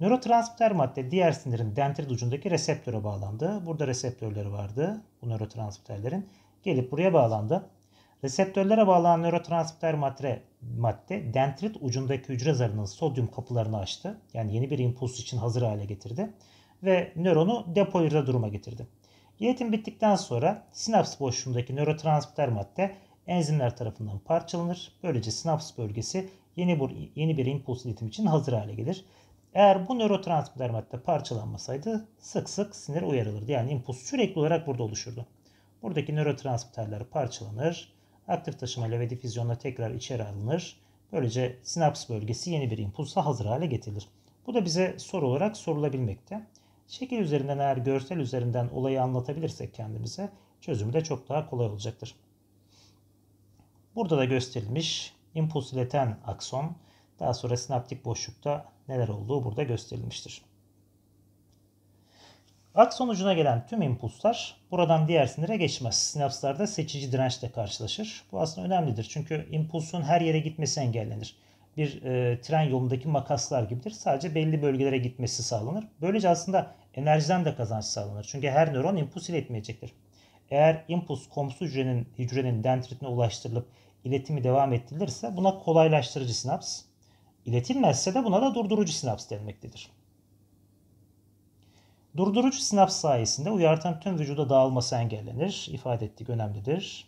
Nörotransmitter madde diğer sinirin dendrit ucundaki reseptöre bağlandı. Burada reseptörleri vardı bu nörotransmitterlerin. Gelip buraya bağlandı. Reseptörlere bağlanan nörotransmitter madde, madde dendrit ucundaki hücre zarının sodyum kapılarını açtı. Yani yeni bir impuls için hazır hale getirdi. Ve nöronu depoyirde duruma getirdi. İletim bittikten sonra sinaps boşluğundaki nörotransmitter madde enzimler tarafından parçalanır. Böylece sinaps bölgesi yeni bir, yeni bir impuls iletim için hazır hale gelir. Eğer bu nörotransmitter madde parçalanmasaydı sık sık sinir uyarılırdı. Yani impuls sürekli olarak burada oluşurdu. Buradaki nörotransmitterler parçalanır. Aktif taşımayla ve difüzyonla tekrar içeri alınır. Böylece sinaps bölgesi yeni bir impulsa hazır hale getirilir. Bu da bize soru olarak sorulabilmekte. Şekil üzerinden eğer görsel üzerinden olayı anlatabilirsek kendimize çözümü de çok daha kolay olacaktır. Burada da gösterilmiş impuls ileten akson daha sonra sinaptik boşlukta neler olduğu burada gösterilmiştir. Akson ucuna gelen tüm impulslar buradan diğer sinire geçmez. Sinapslarda seçici dirençle karşılaşır. Bu aslında önemlidir çünkü impulsun her yere gitmesi engellenir. Bir e, tren yolundaki makaslar gibidir. Sadece belli bölgelere gitmesi sağlanır. Böylece aslında enerjiden de kazanç sağlanır. Çünkü her nöron impuls iletmeyecektir. Eğer impuls komşu hücrenin, hücrenin dendritine ulaştırılıp iletimi devam ettirilirse buna kolaylaştırıcı sinaps, iletilmezse de buna da durdurucu sinaps denmektedir. Durdurucu sinaps sayesinde uyarıtan tüm vücuda dağılması engellenir, ifade ettik önemlidir.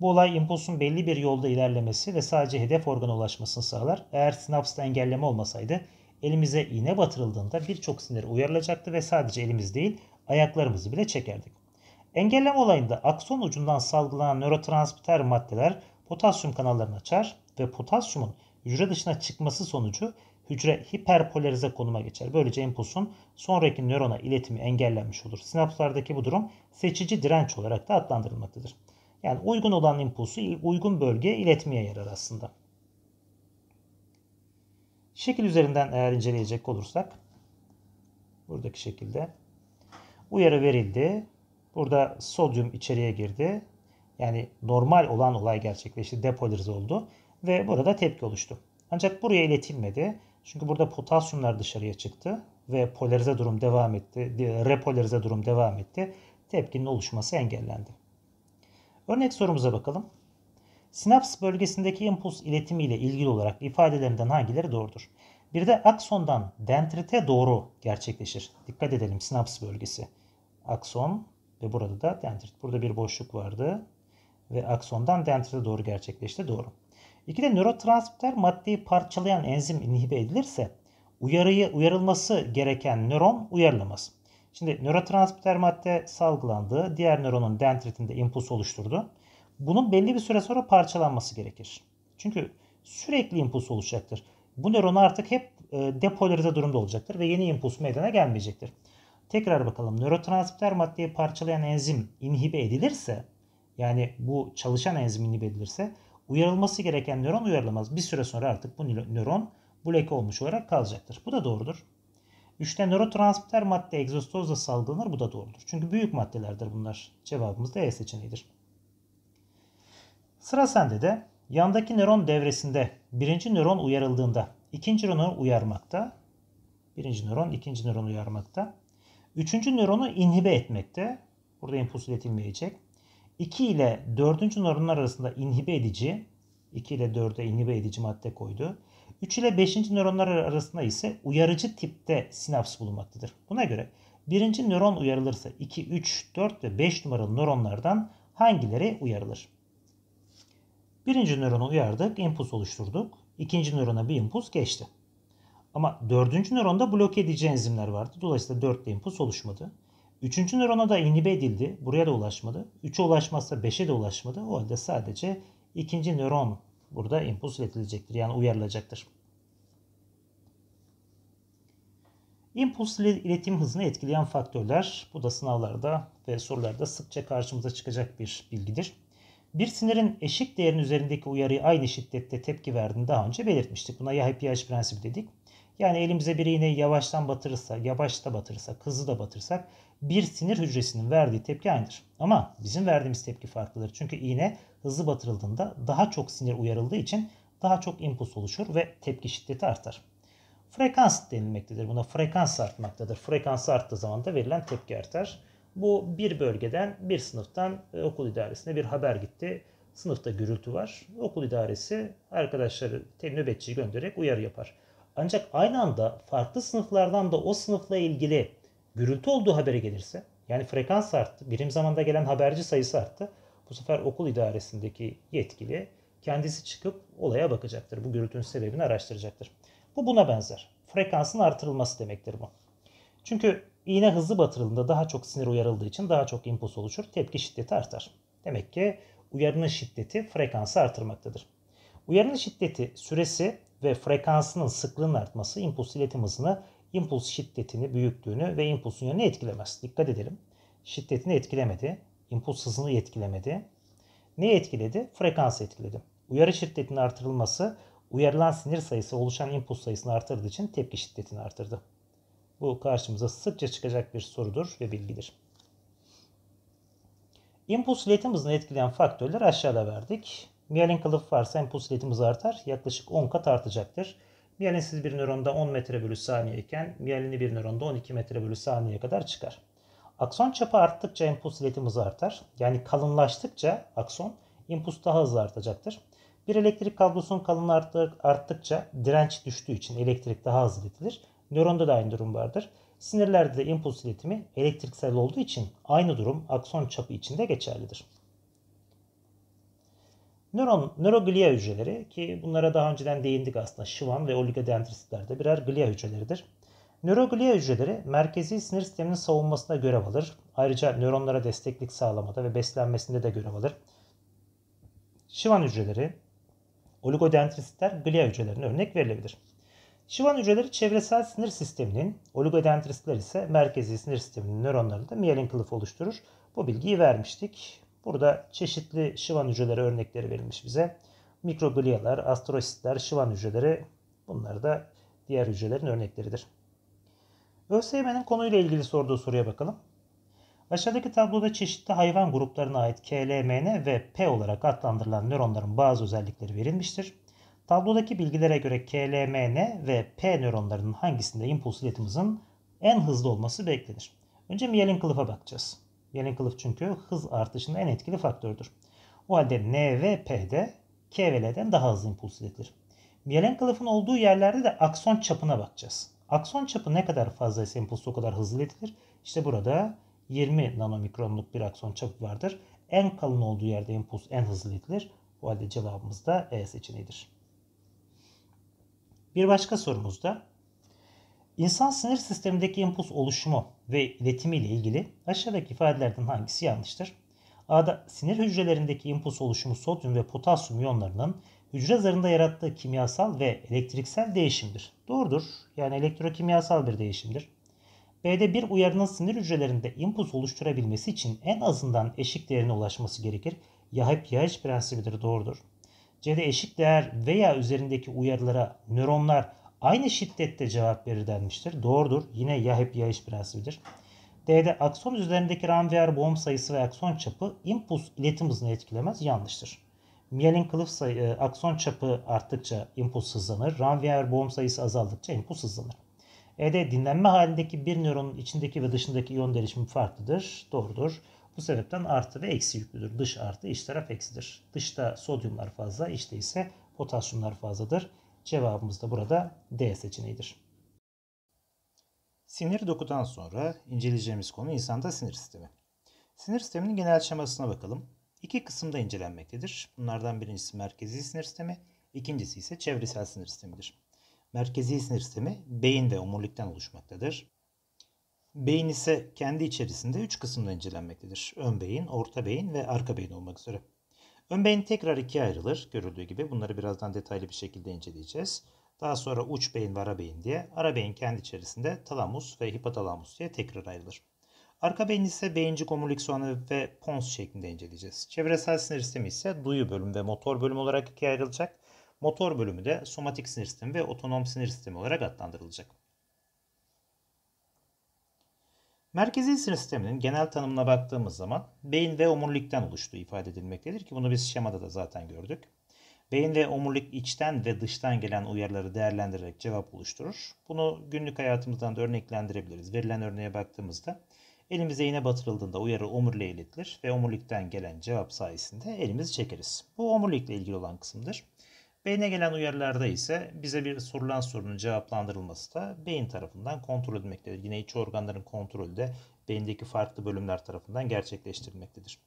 Bu olay impulsun belli bir yolda ilerlemesi ve sadece hedef organa ulaşmasını sağlar. Eğer sinapsta engelleme olmasaydı elimize iğne batırıldığında birçok sinir uyarılacaktı ve sadece elimiz değil ayaklarımızı bile çekerdik. Engelleme olayında akson ucundan salgılanan nörotransmitter maddeler potasyum kanallarını açar ve potasyumun hücre dışına çıkması sonucu hücre hiperpolarize konuma geçer. Böylece impulsun sonraki nörona iletimi engellenmiş olur. Sinapslardaki bu durum seçici direnç olarak da adlandırılmaktadır. Yani uygun olan impulsu uygun bölgeye iletmeye yarar aslında. Şekil üzerinden eğer inceleyecek olursak buradaki şekilde uyarı verildi. Burada sodyum içeriye girdi. Yani normal olan olay gerçekleşti. depolarize oldu. Ve burada tepki oluştu. Ancak buraya iletilmedi. Çünkü burada potasyumlar dışarıya çıktı. Ve polarize durum devam etti. Repolarize durum devam etti. Tepkinin oluşması engellendi. Örnek sorumuza bakalım. Sinaps bölgesindeki impuls iletimi ile ilgili olarak ifadelerinden hangileri doğrudur? Bir de aksondan dendrite doğru gerçekleşir. Dikkat edelim sinaps bölgesi. Akson ve burada da dendrit. Burada bir boşluk vardı. Ve aksondan dendrite doğru gerçekleşti. Doğru. İkide de nörotransmitter maddeyi parçalayan enzim inhibe edilirse uyarıyı uyarılması gereken nöron uyarılamaz. Şimdi nörotransmitter madde salgılandığı Diğer nöronun dendritinde impuls oluşturdu. Bunun belli bir süre sonra parçalanması gerekir. Çünkü sürekli impuls oluşacaktır. Bu nöron artık hep e, depolarize durumda olacaktır ve yeni impuls meydana gelmeyecektir. Tekrar bakalım nörotransmitter maddeyi parçalayan enzim inhibe edilirse yani bu çalışan enzim inhibe edilirse uyarılması gereken nöron uyarılamaz. Bir süre sonra artık bu nöron bu leke olmuş olarak kalacaktır. Bu da doğrudur. Üçte nörotransmitter madde egzostozla salgılanır. Bu da doğrudur. Çünkü büyük maddelerdir bunlar. Cevabımız da E seçeneğidir. Sıra sende de yandaki nöron devresinde birinci nöron uyarıldığında ikinci nöron uyarmakta. Birinci nöron ikinci nöron uyarmakta. Üçüncü nöronu inhibe etmekte. Burada impuls iletilmeyecek. 2 ile 4. nöronlar arasında inhibe edici, 2 ile 4'e inhibe edici madde koydu. 3 ile 5. nöronlar arasında ise uyarıcı tipte sinaps bulunmaktadır. Buna göre birinci nöron uyarılırsa 2, 3, 4 ve 5 numaralı nöronlardan hangileri uyarılır? Birinci nöronu uyardık, impuls oluşturduk. İkinci nörona bir impuls geçti. Ama dördüncü nöronda bloke edici enzimler vardı. Dolayısıyla 4'te impuls oluşmadı. Üçüncü nörona da inhibe edildi. Buraya da ulaşmadı. 3'e ulaşmazsa 5'e de ulaşmadı. O halde sadece ikinci nöron burada impuls iletilecektir. Yani uyarılacaktır. İmpuls iletim hızını etkileyen faktörler bu da sınavlarda ve sorularda sıkça karşımıza çıkacak bir bilgidir. Bir sinirin eşik değerin üzerindeki uyarıyı aynı şiddette tepki verdiğini daha önce belirtmiştik. Buna Yahip Yahş prensibi dedik. Yani elimize bir iğneyi yavaştan batırırsa, yavaş da batırırsak, hızlı da batırsak bir sinir hücresinin verdiği tepki aynıdır. Ama bizim verdiğimiz tepki farklıdır. Çünkü iğne hızlı batırıldığında daha çok sinir uyarıldığı için daha çok impuls oluşur ve tepki şiddeti artar. Frekans denilmektedir. Buna frekans artmaktadır. Frekans arttığı zaman da verilen tepki artar. Bu bir bölgeden, bir sınıftan e, okul idaresine bir haber gitti. Sınıfta gürültü var. Okul idaresi arkadaşları nöbetçi göndererek uyarı yapar. Ancak aynı anda farklı sınıflardan da o sınıfla ilgili gürültü olduğu haberi gelirse yani frekans arttı, birim zamanda gelen haberci sayısı arttı. Bu sefer okul idaresindeki yetkili kendisi çıkıp olaya bakacaktır. Bu gürültünün sebebini araştıracaktır. Bu buna benzer. Frekansın artırılması demektir bu. Çünkü iğne hızlı batırıldığında daha çok sinir uyarıldığı için daha çok impuls oluşur, tepki şiddeti artar. Demek ki uyarının şiddeti frekansı artırmaktadır. Uyarının şiddeti süresi ve frekansının sıklığının artması impuls iletim hızını, impuls şiddetini, büyüklüğünü ve impulsun yönünü etkilemez. Dikkat edelim. Şiddetini etkilemedi, impuls hızını etkilemedi. Ne etkiledi? Frekans etkiledi. Uyarı şiddetinin artırılması uyarılan sinir sayısı oluşan impuls sayısını artırdığı için tepki şiddetini artırdı. Bu karşımıza sıkça çıkacak bir sorudur ve bilgidir. İmpuls iletim hızını etkileyen faktörler aşağıda verdik. Miyelin kılıfı varsa hem pusiletimiz artar yaklaşık 10 kat artacaktır. Miyelinsiz bir nöronda 10 metre bölü saniye iken miyelinli bir nöronda 12 metre bölü saniyeye kadar çıkar. Akson çapı arttıkça impulsiletimiz artar. Yani kalınlaştıkça akson impuls daha hızlı artacaktır. Bir elektrik kablosunun kalınlığı arttıkça direnç düştüğü için elektrik daha hızlı iletilir. Nöronda da aynı durum vardır. Sinirlerde de impuls iletimi elektriksel olduğu için aynı durum akson çapı içinde geçerlidir. Nöron, nöroglia hücreleri ki bunlara daha önceden değindik aslında şıvan ve oligodendrositlerde birer glia hücreleridir. Nöroglia hücreleri merkezi sinir sisteminin savunmasına görev alır. Ayrıca nöronlara desteklik sağlamada ve beslenmesinde de görev alır. Şıvan hücreleri, oligodendritler glia hücrelerine örnek verilebilir. Şıvan hücreleri çevresel sinir sisteminin, oligodendritler ise merkezi sinir sisteminin nöronlarında miyelin kılıfı oluşturur. Bu bilgiyi vermiştik. Burada çeşitli şıvan hücreleri örnekleri verilmiş bize. Mikroglialar, astrositler, şıvan hücreleri bunlar da diğer hücrelerin örnekleridir. ÖSYM'nin konuyla ilgili sorduğu soruya bakalım. Aşağıdaki tabloda çeşitli hayvan gruplarına ait KLMN ve P olarak adlandırılan nöronların bazı özellikleri verilmiştir. Tablodaki bilgilere göre KLMN ve P nöronlarının hangisinde impuls iletim en hızlı olması beklenir? Önce miyelin kılıfa bakacağız. Gelen kılıf çünkü hız artışında en etkili faktördür. O halde N ve P'de K ve L'den daha hızlı impuls iletilir. Gelen kılıfın olduğu yerlerde de akson çapına bakacağız. Akson çapı ne kadar fazlaysa impuls o kadar hızlı iletilir. İşte burada 20 nanomikronluk bir akson çapı vardır. En kalın olduğu yerde impuls en hızlı iletilir. O halde cevabımız da E seçeneğidir. Bir başka sorumuzda İnsan sinir sistemindeki impuls oluşumu ve iletimi ile ilgili aşağıdaki ifadelerden hangisi yanlıştır? A'da sinir hücrelerindeki impuls oluşumu sodyum ve potasyum iyonlarının hücre zarında yarattığı kimyasal ve elektriksel değişimdir. Doğrudur. Yani elektrokimyasal bir değişimdir. B'de bir uyarının sinir hücrelerinde impuls oluşturabilmesi için en azından eşik değerine ulaşması gerekir. Ya hep ya hiç prensibidir doğrudur. C'de eşik değer veya üzerindeki uyarılara nöronlar aynı şiddette cevap verir denmiştir. Doğrudur. Yine ya hep ya hiç prensibidir. D'de akson üzerindeki Ranvier boğum sayısı ve akson çapı impuls iletim hızını etkilemez. Yanlıştır. Miyelin kılıf sayı, e, akson çapı arttıkça impuls hızlanır. Ranvier boğum sayısı azaldıkça impuls hızlanır. E'de dinlenme halindeki bir nöronun içindeki ve dışındaki iyon değişimi farklıdır. Doğrudur. Bu sebepten artı ve eksi yüklüdür. Dış artı, iç taraf eksidir. Dışta sodyumlar fazla, içte ise potasyumlar fazladır. Cevabımız da burada D seçeneğidir. Sinir dokudan sonra inceleyeceğimiz konu insanda sinir sistemi. Sinir sisteminin genel şemasına bakalım. İki kısımda incelenmektedir. Bunlardan birincisi merkezi sinir sistemi, ikincisi ise çevresel sinir sistemidir. Merkezi sinir sistemi beyin ve omurilikten oluşmaktadır. Beyin ise kendi içerisinde üç kısımda incelenmektedir. Ön beyin, orta beyin ve arka beyin olmak üzere. Ön beyin tekrar ikiye ayrılır görüldüğü gibi. Bunları birazdan detaylı bir şekilde inceleyeceğiz. Daha sonra uç beyin ve ara beyin diye. Ara beyin kendi içerisinde talamus ve hipotalamus diye tekrar ayrılır. Arka beyin ise beyinci omurilik soğanı ve pons şeklinde inceleyeceğiz. Çevresel sinir sistemi ise duyu bölüm ve motor bölüm olarak ikiye ayrılacak. Motor bölümü de somatik sinir sistemi ve otonom sinir sistemi olarak adlandırılacak. Merkezi sinir sisteminin genel tanımına baktığımız zaman beyin ve omurilikten oluştuğu ifade edilmektedir ki bunu biz şemada da zaten gördük. Beyin ve omurilik içten ve dıştan gelen uyarıları değerlendirerek cevap oluşturur. Bunu günlük hayatımızdan da örneklendirebiliriz. Verilen örneğe baktığımızda elimize iğne batırıldığında uyarı omuriliğe iletilir ve omurilikten gelen cevap sayesinde elimizi çekeriz. Bu omurilikle ilgili olan kısımdır. Beyne gelen uyarılarda ise bize bir sorulan sorunun cevaplandırılması da beyin tarafından kontrol edilmektedir. Yine iç organların kontrolü de beyindeki farklı bölümler tarafından gerçekleştirilmektedir.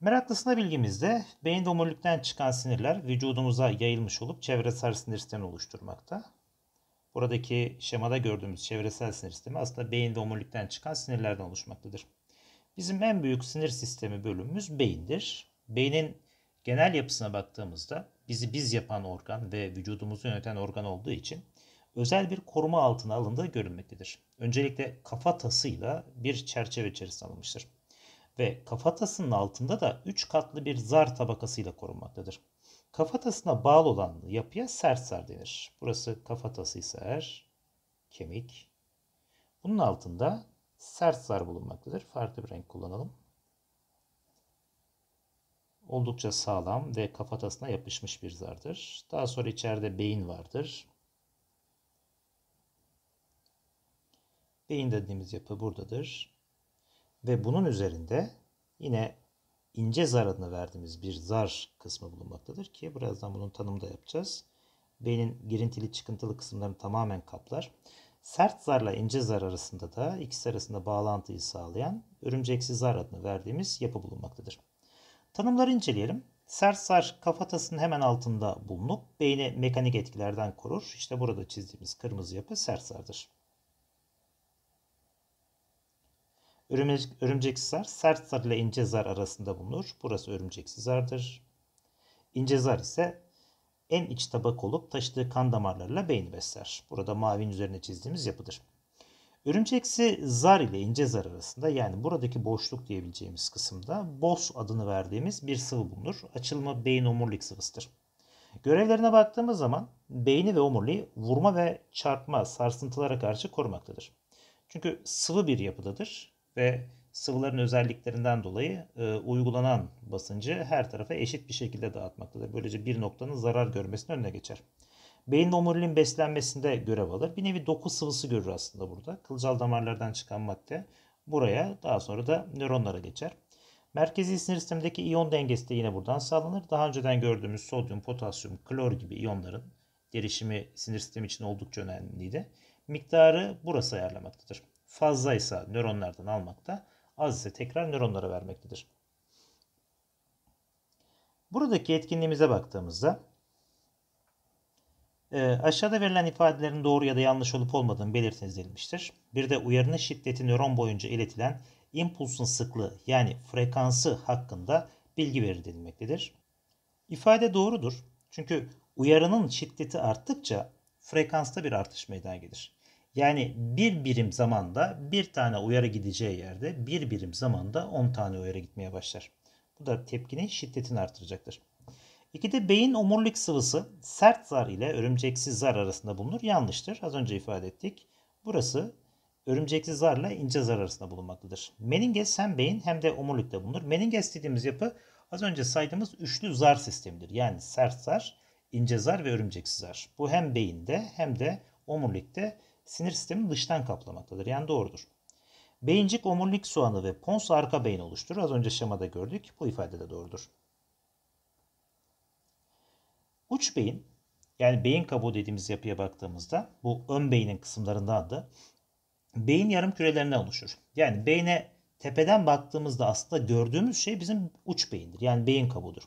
Meraklısına bilgimizde beyin domurilikten çıkan sinirler vücudumuza yayılmış olup çevresel sinir sistemi oluşturmakta. Buradaki şemada gördüğümüz çevresel sinir sistemi aslında beyin ve omurilikten çıkan sinirlerden oluşmaktadır. Bizim en büyük sinir sistemi bölümümüz beyindir. Beynin genel yapısına baktığımızda bizi biz yapan organ ve vücudumuzu yöneten organ olduğu için özel bir koruma altına alındığı görülmektedir. Öncelikle kafatasıyla bir çerçeve içerisinde alınmıştır. Ve kafatasının altında da 3 katlı bir zar tabakasıyla korunmaktadır. Kafatasına bağlı olan yapıya sert zar denir. Burası kafatası ise eğer kemik. Bunun altında sert zar bulunmaktadır. Farklı bir renk kullanalım. Oldukça sağlam ve kafatasına yapışmış bir zardır. Daha sonra içeride beyin vardır. Beyin dediğimiz yapı buradadır. Ve bunun üzerinde yine ince zar adını verdiğimiz bir zar kısmı bulunmaktadır ki birazdan bunun tanımı da yapacağız. Beynin girintili çıkıntılı kısımlarını tamamen kaplar. Sert zarla ince zar arasında da ikisi arasında bağlantıyı sağlayan örümceksi zar adını verdiğimiz yapı bulunmaktadır. Tanımları inceleyelim. Sersar kafatasının hemen altında bulunup beyni mekanik etkilerden korur. İşte burada çizdiğimiz kırmızı yapı sersardır. Örümcek, örümcek sar, sert sar ile ince zar arasında bulunur. Burası örümcek zardır. İnce zar ise en iç tabak olup taşıdığı kan damarlarıyla beyni besler. Burada mavinin üzerine çizdiğimiz yapıdır. Örümceksi zar ile ince zar arasında yani buradaki boşluk diyebileceğimiz kısımda BOS adını verdiğimiz bir sıvı bulunur. Açılma beyin omurilik sıvısıdır. Görevlerine baktığımız zaman beyni ve omuriliği vurma ve çarpma sarsıntılara karşı korumaktadır. Çünkü sıvı bir yapıdadır ve sıvıların özelliklerinden dolayı e, uygulanan basıncı her tarafa eşit bir şekilde dağıtmaktadır. Böylece bir noktanın zarar görmesini önüne geçer. Beyin omuriliğin beslenmesinde görev alır. Bir nevi doku sıvısı görür aslında burada. Kılcal damarlardan çıkan madde buraya daha sonra da nöronlara geçer. Merkezi sinir sistemindeki iyon dengesi de yine buradan sağlanır. Daha önceden gördüğümüz sodyum, potasyum, klor gibi iyonların gelişimi sinir sistemi için oldukça önemliydi. Miktarı burası ayarlamaktadır. Fazla ise nöronlardan almakta, az ise tekrar nöronlara vermektedir. Buradaki etkinliğimize baktığımızda e, aşağıda verilen ifadelerin doğru ya da yanlış olup olmadığını belirtiniz denilmiştir. Bir de uyarının şiddeti nöron boyunca iletilen impulsun sıklığı yani frekansı hakkında bilgi verilmektedir. İfade doğrudur. Çünkü uyarının şiddeti arttıkça frekansta bir artış meydana gelir. Yani bir birim zamanda bir tane uyarı gideceği yerde bir birim zamanda 10 tane uyarı gitmeye başlar. Bu da tepkinin şiddetini artıracaktır. İkide beyin omurilik sıvısı sert zar ile örümceksiz zar arasında bulunur. Yanlıştır. Az önce ifade ettik. Burası örümceksiz zarla ince zar arasında bulunmaktadır. Meninges hem beyin hem de omurilikte bulunur. Meninges dediğimiz yapı az önce saydığımız üçlü zar sistemidir. Yani sert zar, ince zar ve örümceksiz zar. Bu hem beyinde hem de omurilikte sinir sistemi dıştan kaplamaktadır. Yani doğrudur. Beyincik omurilik soğanı ve pons arka beyin oluşturur. Az önce şemada gördük. Bu ifade de doğrudur. Uç beyin yani beyin kabuğu dediğimiz yapıya baktığımızda bu ön beynin kısımlarından da beyin yarım kürelerinden oluşur. Yani beyne tepeden baktığımızda aslında gördüğümüz şey bizim uç beyindir. Yani beyin kabuğudur.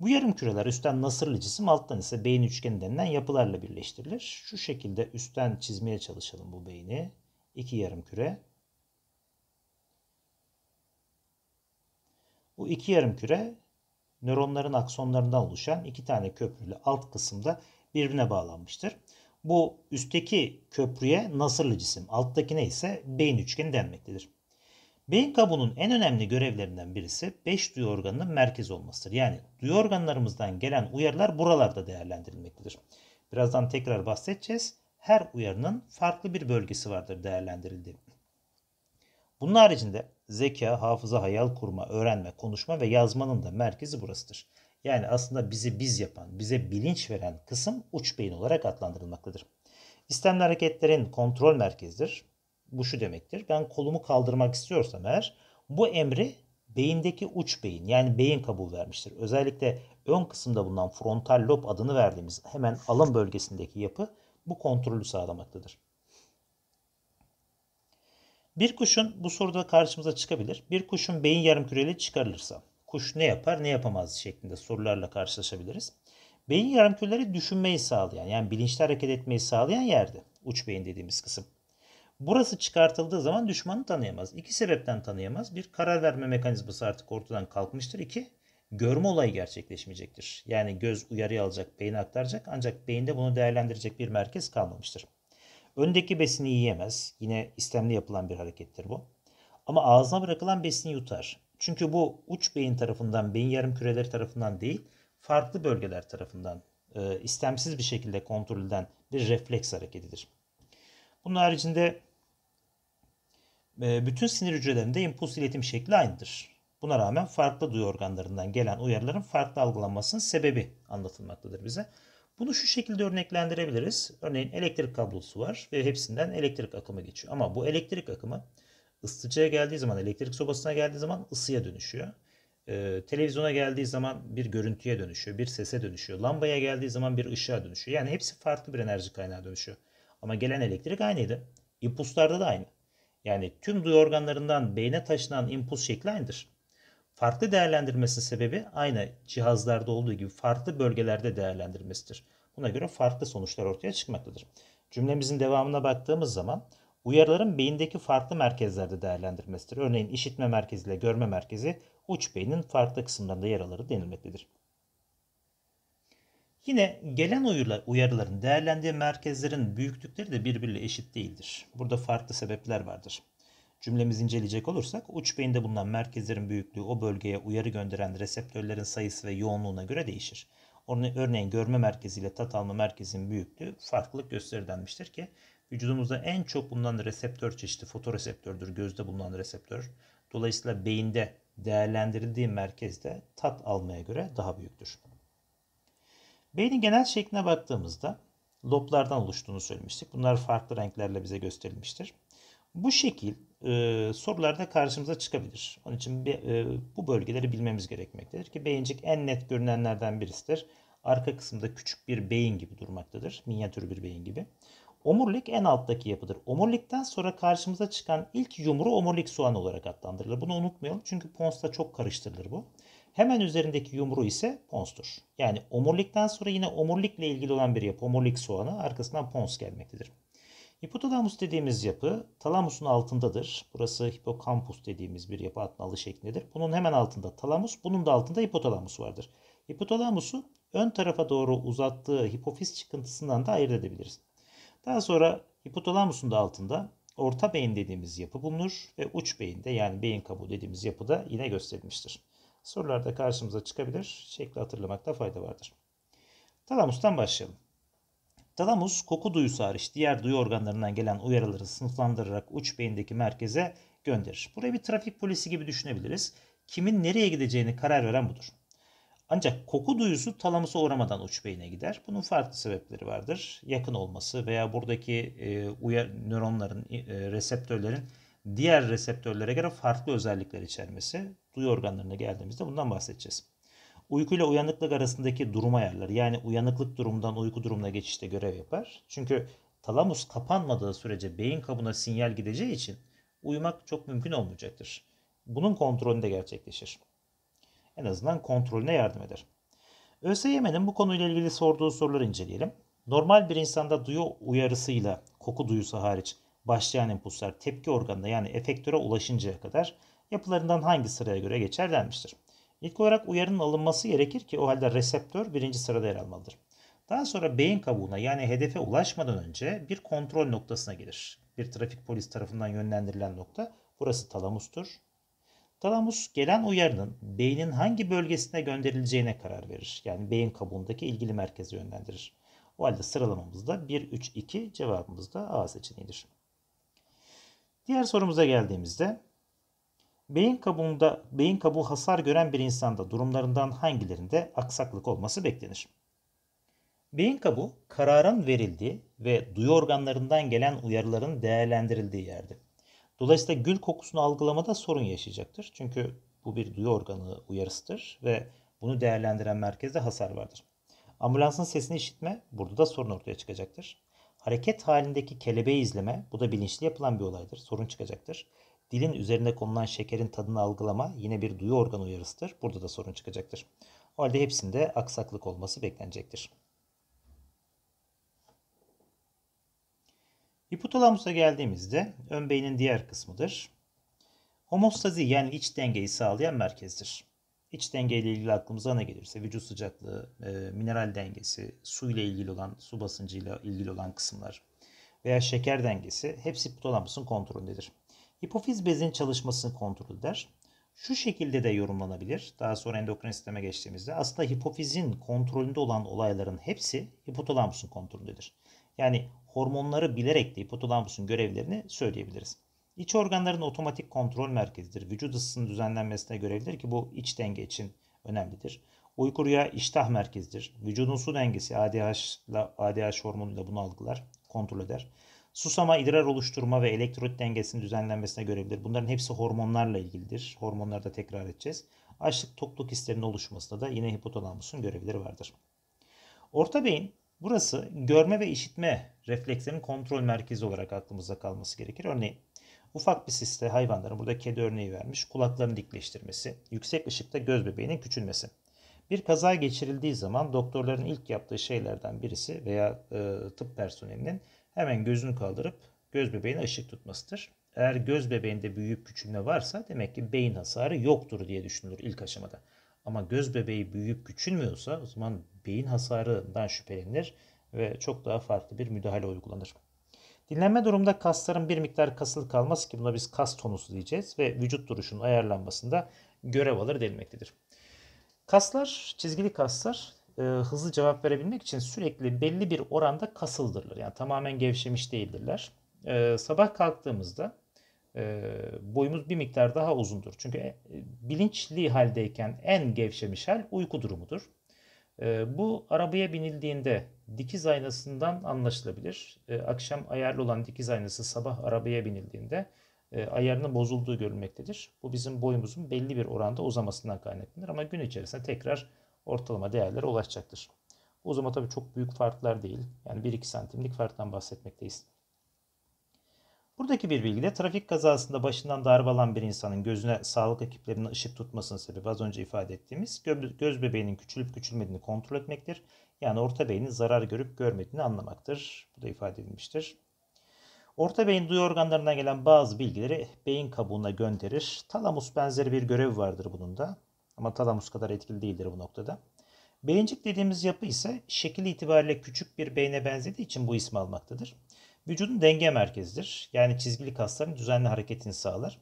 Bu yarım küreler üstten nasırlı cisim alttan ise beyin üçgeni denilen yapılarla birleştirilir. Şu şekilde üstten çizmeye çalışalım bu beyni. İki yarım küre. Bu iki yarım küre nöronların aksonlarından oluşan iki tane köprüyle alt kısımda birbirine bağlanmıştır. Bu üstteki köprüye nasırlı cisim, alttakine ise beyin üçgeni denmektedir. Beyin kabuğunun en önemli görevlerinden birisi 5 duyu organının merkezi olmasıdır. Yani duyu organlarımızdan gelen uyarılar buralarda değerlendirilmektedir. Birazdan tekrar bahsedeceğiz. Her uyarının farklı bir bölgesi vardır değerlendirildiği. Bunun haricinde zeka, hafıza, hayal kurma, öğrenme, konuşma ve yazmanın da merkezi burasıdır. Yani aslında bizi biz yapan, bize bilinç veren kısım uç beyin olarak adlandırılmaktadır. İstemli hareketlerin kontrol merkezidir. Bu şu demektir. Ben kolumu kaldırmak istiyorsam eğer bu emri beyindeki uç beyin yani beyin kabuğu vermiştir. Özellikle ön kısımda bulunan frontal lob adını verdiğimiz hemen alın bölgesindeki yapı bu kontrolü sağlamaktadır. Bir kuşun bu soruda karşımıza çıkabilir. Bir kuşun beyin yarım yarımküreli çıkarılırsa kuş ne yapar ne yapamaz şeklinde sorularla karşılaşabiliriz. Beyin yarım küreleri düşünmeyi sağlayan yani bilinçli hareket etmeyi sağlayan yerde uç beyin dediğimiz kısım. Burası çıkartıldığı zaman düşmanı tanıyamaz. İki sebepten tanıyamaz. Bir karar verme mekanizması artık ortadan kalkmıştır. İki görme olayı gerçekleşmeyecektir. Yani göz uyarı alacak, beyin aktaracak ancak beyinde bunu değerlendirecek bir merkez kalmamıştır. Öndeki besini yiyemez. Yine istemli yapılan bir harekettir bu. Ama ağzına bırakılan besini yutar. Çünkü bu uç beyin tarafından, beyin yarım küreleri tarafından değil, farklı bölgeler tarafından e, istemsiz bir şekilde kontrol eden bir refleks hareketidir. Bunun haricinde e, bütün sinir hücrelerinde impuls iletim şekli aynıdır. Buna rağmen farklı duyu organlarından gelen uyarıların farklı algılanmasının sebebi anlatılmaktadır bize. Bunu şu şekilde örneklendirebiliriz. Örneğin elektrik kablosu var ve hepsinden elektrik akımı geçiyor. Ama bu elektrik akımı ısıtıcıya geldiği zaman, elektrik sobasına geldiği zaman ısıya dönüşüyor. Ee, televizyona geldiği zaman bir görüntüye dönüşüyor, bir sese dönüşüyor. Lambaya geldiği zaman bir ışığa dönüşüyor. Yani hepsi farklı bir enerji kaynağı dönüşüyor. Ama gelen elektrik aynıydı. İmpulslarda da aynı. Yani tüm duyu organlarından beyne taşınan impuls şekli aynıdır. Farklı değerlendirmesi sebebi aynı cihazlarda olduğu gibi farklı bölgelerde değerlendirmesidir. Buna göre farklı sonuçlar ortaya çıkmaktadır. Cümlemizin devamına baktığımız zaman uyarıların beyindeki farklı merkezlerde değerlendirmesidir. Örneğin işitme merkezi ile görme merkezi uç beynin farklı kısımlarında yer alır denilmektedir. Yine gelen uyarıların değerlendiği merkezlerin büyüklükleri de birbiriyle eşit değildir. Burada farklı sebepler vardır. Cümlemizi inceleyecek olursak uç beyinde bulunan merkezlerin büyüklüğü o bölgeye uyarı gönderen reseptörlerin sayısı ve yoğunluğuna göre değişir. Örneğin görme merkezi ile tat alma merkezinin büyüklüğü farklılık gösterir denmiştir ki vücudumuzda en çok bulunan reseptör çeşidi fotoreseptördür gözde bulunan reseptör. Dolayısıyla beyinde değerlendirildiği merkezde tat almaya göre daha büyüktür. Beynin genel şekline baktığımızda loblardan oluştuğunu söylemiştik. Bunlar farklı renklerle bize gösterilmiştir. Bu şekil e, sorularda karşımıza çıkabilir. Onun için bir, e, bu bölgeleri bilmemiz gerekmektedir ki beyincik en net görünenlerden birisidir. Arka kısımda küçük bir beyin gibi durmaktadır. Minyatür bir beyin gibi. Omurilik en alttaki yapıdır. Omurilikten sonra karşımıza çıkan ilk yumru omurilik soğan olarak adlandırılır. Bunu unutmayalım çünkü Pons'ta çok karıştırılır bu. Hemen üzerindeki yumru ise ponstur. Yani omurilikten sonra yine omurilikle ilgili olan bir yapı omurilik soğanı arkasından pons gelmektedir. Hipotalamus dediğimiz yapı talamusun altındadır. Burası hipokampus dediğimiz bir yapı atmalı şeklindedir. Bunun hemen altında talamus, bunun da altında hipotalamus vardır. Hipotalamusu ön tarafa doğru uzattığı hipofiz çıkıntısından da ayırt edebiliriz. Daha sonra hipotalamusun da altında orta beyin dediğimiz yapı bulunur ve uç beyinde yani beyin kabuğu dediğimiz yapıda yine gösterilmiştir. Sorularda karşımıza çıkabilir. Şekli hatırlamakta fayda vardır. Talamus'tan başlayalım. Talamus koku duyusu hariç diğer duyu organlarından gelen uyarıları sınıflandırarak uç beyindeki merkeze gönderir. Burayı bir trafik polisi gibi düşünebiliriz. Kimin nereye gideceğini karar veren budur. Ancak koku duyusu talamusa uğramadan uç beyine gider. Bunun farklı sebepleri vardır. Yakın olması veya buradaki e, uyar, nöronların, e, reseptörlerin diğer reseptörlere göre farklı özellikler içermesi. Duyu organlarına geldiğimizde bundan bahsedeceğiz. Uyku ile uyanıklık arasındaki durum ayarlar. Yani uyanıklık durumundan uyku durumuna geçişte görev yapar. Çünkü talamus kapanmadığı sürece beyin kabına sinyal gideceği için uyumak çok mümkün olmayacaktır. Bunun kontrolü de gerçekleşir. En azından kontrolüne yardım eder. ÖSYM'nin bu konuyla ilgili sorduğu soruları inceleyelim. Normal bir insanda duyu uyarısıyla koku duyusu hariç başlayan impulslar tepki organına yani efektöre ulaşıncaya kadar yapılarından hangi sıraya göre geçer denmiştir. İlk olarak uyarının alınması gerekir ki o halde reseptör birinci sırada yer almalıdır. Daha sonra beyin kabuğuna yani hedefe ulaşmadan önce bir kontrol noktasına gelir. Bir trafik polis tarafından yönlendirilen nokta burası talamustur. Talamus gelen uyarının beynin hangi bölgesine gönderileceğine karar verir. Yani beyin kabuğundaki ilgili merkeze yönlendirir. O halde sıralamamızda 1-3-2 cevabımız da A seçeneğidir. Diğer sorumuza geldiğimizde Beyin kabuğunda beyin kabuğu hasar gören bir insanda durumlarından hangilerinde aksaklık olması beklenir? Beyin kabuğu kararın verildiği ve duyu organlarından gelen uyarıların değerlendirildiği yerdir. Dolayısıyla gül kokusunu algılamada sorun yaşayacaktır. Çünkü bu bir duyu organı uyarısıdır ve bunu değerlendiren merkezde hasar vardır. Ambulansın sesini işitme burada da sorun ortaya çıkacaktır. Hareket halindeki kelebeği izleme bu da bilinçli yapılan bir olaydır. Sorun çıkacaktır. Dilin üzerine konulan şekerin tadını algılama yine bir duyu organı uyarısıdır. Burada da sorun çıkacaktır. O halde hepsinde aksaklık olması beklenecektir. Hipotalamusa geldiğimizde ön beynin diğer kısmıdır. Homostazi yani iç dengeyi sağlayan merkezdir. İç denge ile ilgili aklımıza ne gelirse vücut sıcaklığı, e, mineral dengesi, su ile ilgili olan, su basıncıyla ilgili olan kısımlar veya şeker dengesi hepsi hipotalamusun kontrolündedir hipofiz bezin çalışmasını kontrol eder. Şu şekilde de yorumlanabilir. Daha sonra endokrin sisteme geçtiğimizde aslında hipofizin kontrolünde olan olayların hepsi hipotalamusun kontrolündedir. Yani hormonları bilerek de hipotalamusun görevlerini söyleyebiliriz. İç organların otomatik kontrol merkezidir. Vücut ısısının düzenlenmesine görevlidir ki bu iç denge için önemlidir. Uyku rüya iştah merkezidir. Vücudun su dengesi ADH, ile ADH hormonuyla bunu algılar, kontrol eder. Susama, idrar oluşturma ve elektrolit dengesinin düzenlenmesine görevlidir. Bunların hepsi hormonlarla ilgilidir. Hormonları da tekrar edeceğiz. Açlık tokluk hislerinin oluşmasında da yine hipotalamusun görevleri vardır. Orta beyin burası görme ve işitme reflekslerinin kontrol merkezi olarak aklımızda kalması gerekir. Örneğin ufak bir siste hayvanların burada kedi örneği vermiş kulaklarını dikleştirmesi, yüksek ışıkta göz bebeğinin küçülmesi. Bir kaza geçirildiği zaman doktorların ilk yaptığı şeylerden birisi veya e, tıp personelinin hemen gözünü kaldırıp göz bebeğine ışık tutmasıdır. Eğer göz bebeğinde büyüyüp küçülme varsa demek ki beyin hasarı yoktur diye düşünülür ilk aşamada. Ama göz bebeği büyüyüp küçülmüyorsa o zaman beyin hasarından şüphelenir ve çok daha farklı bir müdahale uygulanır. Dinlenme durumda kasların bir miktar kasılı kalması ki buna biz kas tonusu diyeceğiz ve vücut duruşunun ayarlanmasında görev alır denilmektedir. Kaslar, çizgili kaslar e, hızlı cevap verebilmek için sürekli belli bir oranda kasıldırlar. Yani tamamen gevşemiş değildirler. E, sabah kalktığımızda e, boyumuz bir miktar daha uzundur. Çünkü e, bilinçli haldeyken en gevşemiş hal uyku durumudur. E, bu arabaya binildiğinde dikiz aynasından anlaşılabilir. E, akşam ayarlı olan dikiz aynası sabah arabaya binildiğinde e, ayarının bozulduğu görülmektedir. Bu bizim boyumuzun belli bir oranda uzamasından kaynaklanır ama gün içerisinde tekrar ortalama değerlere ulaşacaktır. O zaman tabii çok büyük farklar değil. Yani 1-2 santimlik farktan bahsetmekteyiz. Buradaki bir bilgi de trafik kazasında başından darbe alan bir insanın gözüne sağlık ekiplerinin ışık tutmasının sebebi az önce ifade ettiğimiz göz bebeğinin küçülüp küçülmediğini kontrol etmektir. Yani orta beynin zarar görüp görmediğini anlamaktır. Bu da ifade edilmiştir. Orta beyin duyu organlarından gelen bazı bilgileri beyin kabuğuna gönderir. Talamus benzeri bir görev vardır bunun da. Ama talamus kadar etkili değildir bu noktada. Beyincik dediğimiz yapı ise şekil itibariyle küçük bir beyne benzediği için bu ismi almaktadır. Vücudun denge merkezidir. Yani çizgili kasların düzenli hareketini sağlar.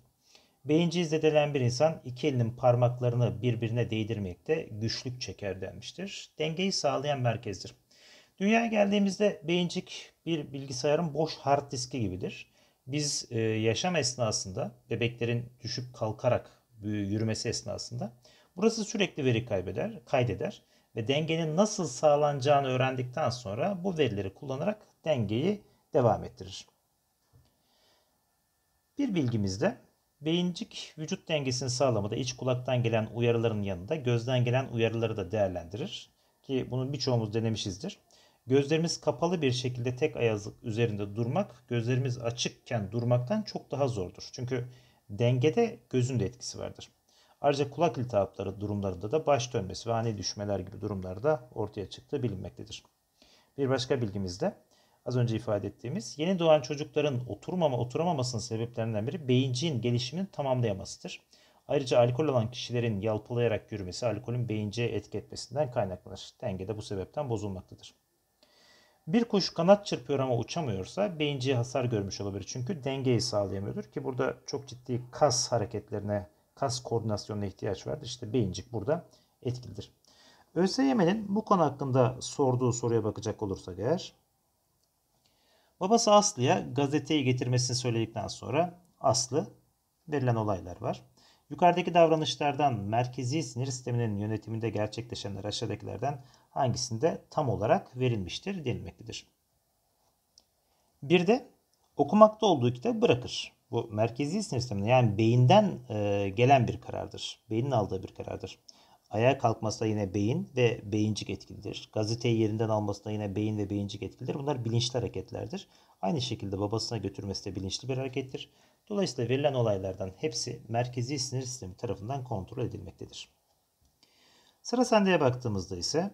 Beyinci izledilen bir insan iki elinin parmaklarını birbirine değdirmekte güçlük çeker denmiştir. Dengeyi sağlayan merkezdir. Dünyaya geldiğimizde beyincik bir bilgisayarın boş hard diski gibidir. Biz e, yaşam esnasında bebeklerin düşüp kalkarak yürümesi esnasında Burası sürekli veri kaybeder, kaydeder ve dengenin nasıl sağlanacağını öğrendikten sonra bu verileri kullanarak dengeyi devam ettirir. Bir bilgimizde beyincik vücut dengesini sağlamada iç kulaktan gelen uyarıların yanında gözden gelen uyarıları da değerlendirir. Ki bunu birçoğumuz denemişizdir. Gözlerimiz kapalı bir şekilde tek ayazlık üzerinde durmak gözlerimiz açıkken durmaktan çok daha zordur. Çünkü dengede gözün de etkisi vardır. Ayrıca kulak iltihapları durumlarında da baş dönmesi ve ani düşmeler gibi durumlarda ortaya çıktığı bilinmektedir. Bir başka bilgimizde az önce ifade ettiğimiz yeni doğan çocukların oturmama oturamamasının sebeplerinden biri beyincin gelişimini tamamlayamasıdır. Ayrıca alkol alan kişilerin yalpalayarak yürümesi alkolün beyince etki etmesinden kaynaklanır. Denge de bu sebepten bozulmaktadır. Bir kuş kanat çırpıyor ama uçamıyorsa beyinciye hasar görmüş olabilir. Çünkü dengeyi sağlayamıyordur ki burada çok ciddi kas hareketlerine kas koordinasyonuna ihtiyaç vardır. İşte beyincik burada etkilidir. ÖSYM'nin bu konu hakkında sorduğu soruya bakacak olursak eğer babası Aslı'ya gazeteyi getirmesini söyledikten sonra Aslı verilen olaylar var. Yukarıdaki davranışlardan merkezi sinir sisteminin yönetiminde gerçekleşenler aşağıdakilerden hangisinde tam olarak verilmiştir denilmektedir. Bir de okumakta olduğu kitabı bırakır. Bu merkezi sinir sisteminde yani beyinden e, gelen bir karardır. Beynin aldığı bir karardır. Ayağa kalkması da yine beyin ve beyincik etkilidir. Gazeteyi yerinden alması da yine beyin ve beyincik etkilidir. Bunlar bilinçli hareketlerdir. Aynı şekilde babasına götürmesi de bilinçli bir harekettir. Dolayısıyla verilen olaylardan hepsi merkezi sinir sistemi tarafından kontrol edilmektedir. Sıra sendeye baktığımızda ise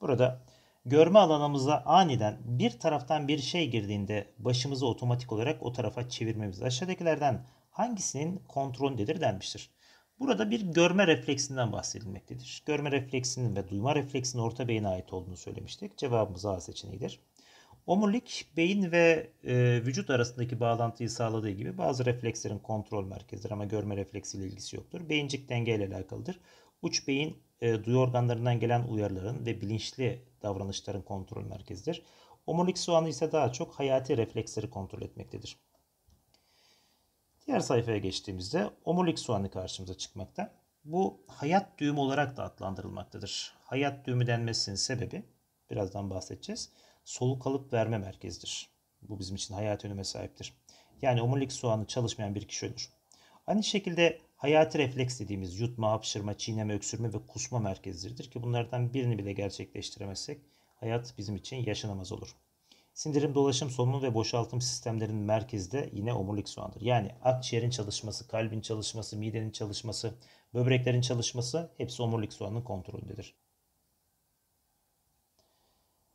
burada Görme alanımıza aniden bir taraftan bir şey girdiğinde başımızı otomatik olarak o tarafa çevirmemiz aşağıdakilerden hangisinin kontrolündedir denmiştir. Burada bir görme refleksinden bahsedilmektedir. Görme refleksinin ve duyma refleksinin orta beyine ait olduğunu söylemiştik. Cevabımız A seçeneğidir. Omurilik beyin ve e, vücut arasındaki bağlantıyı sağladığı gibi bazı reflekslerin kontrol merkezidir ama görme refleksiyle ilgisi yoktur. Beyincik denge ile alakalıdır. Uç beyin e, duyu organlarından gelen uyarıların ve bilinçli davranışların kontrol merkezidir. Omurilik soğanı ise daha çok hayati refleksleri kontrol etmektedir. Diğer sayfaya geçtiğimizde omurilik soğanı karşımıza çıkmakta. Bu hayat düğümü olarak da adlandırılmaktadır. Hayat düğümü denmesinin sebebi, birazdan bahsedeceğiz, soluk alıp verme merkezidir. Bu bizim için hayat önüme sahiptir. Yani omurilik soğanı çalışmayan bir kişi ölür. Aynı şekilde hayati refleks dediğimiz yutma, hapşırma, çiğneme, öksürme ve kusma merkezleridir ki bunlardan birini bile gerçekleştiremezsek hayat bizim için yaşanamaz olur. Sindirim, dolaşım, solunum ve boşaltım sistemlerinin merkezi de yine omurilik soğandır. Yani akciğerin çalışması, kalbin çalışması, midenin çalışması, böbreklerin çalışması hepsi omurilik soğanın kontrolündedir.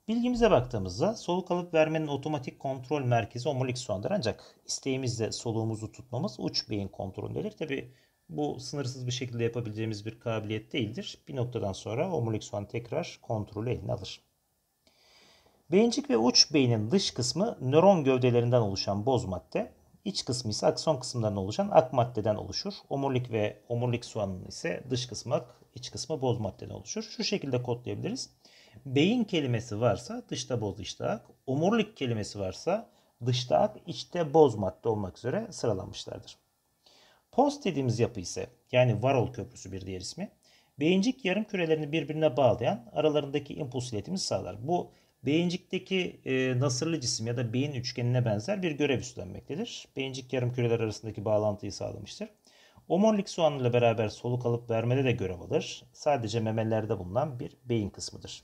Bilgimize baktığımızda soluk alıp vermenin otomatik kontrol merkezi omurilik soğandır. Ancak isteğimizle soluğumuzu tutmamız uç beyin kontrolündedir. Tabi bu sınırsız bir şekilde yapabileceğimiz bir kabiliyet değildir. Bir noktadan sonra omurilik soğan tekrar kontrolü eline alır. Beyincik ve uç beynin dış kısmı nöron gövdelerinden oluşan boz madde, iç kısmı ise akson kısımlarından oluşan ak maddeden oluşur. Omurilik ve omurilik soğanının ise dış kısmı ak, iç kısmı boz maddeden oluşur. Şu şekilde kodlayabiliriz. Beyin kelimesi varsa dışta boz dışta ak, omurilik kelimesi varsa dışta ak içte boz madde olmak üzere sıralanmışlardır. Post dediğimiz yapı ise yani varol köprüsü bir diğer ismi beyincik yarım kürelerini birbirine bağlayan aralarındaki impuls iletimi sağlar. Bu beyincikteki e, nasırlı cisim ya da beyin üçgenine benzer bir görev üstlenmektedir. Beyincik yarım küreler arasındaki bağlantıyı sağlamıştır. Omurilik soğanıyla beraber soluk alıp vermede de görev alır. Sadece memelerde bulunan bir beyin kısmıdır.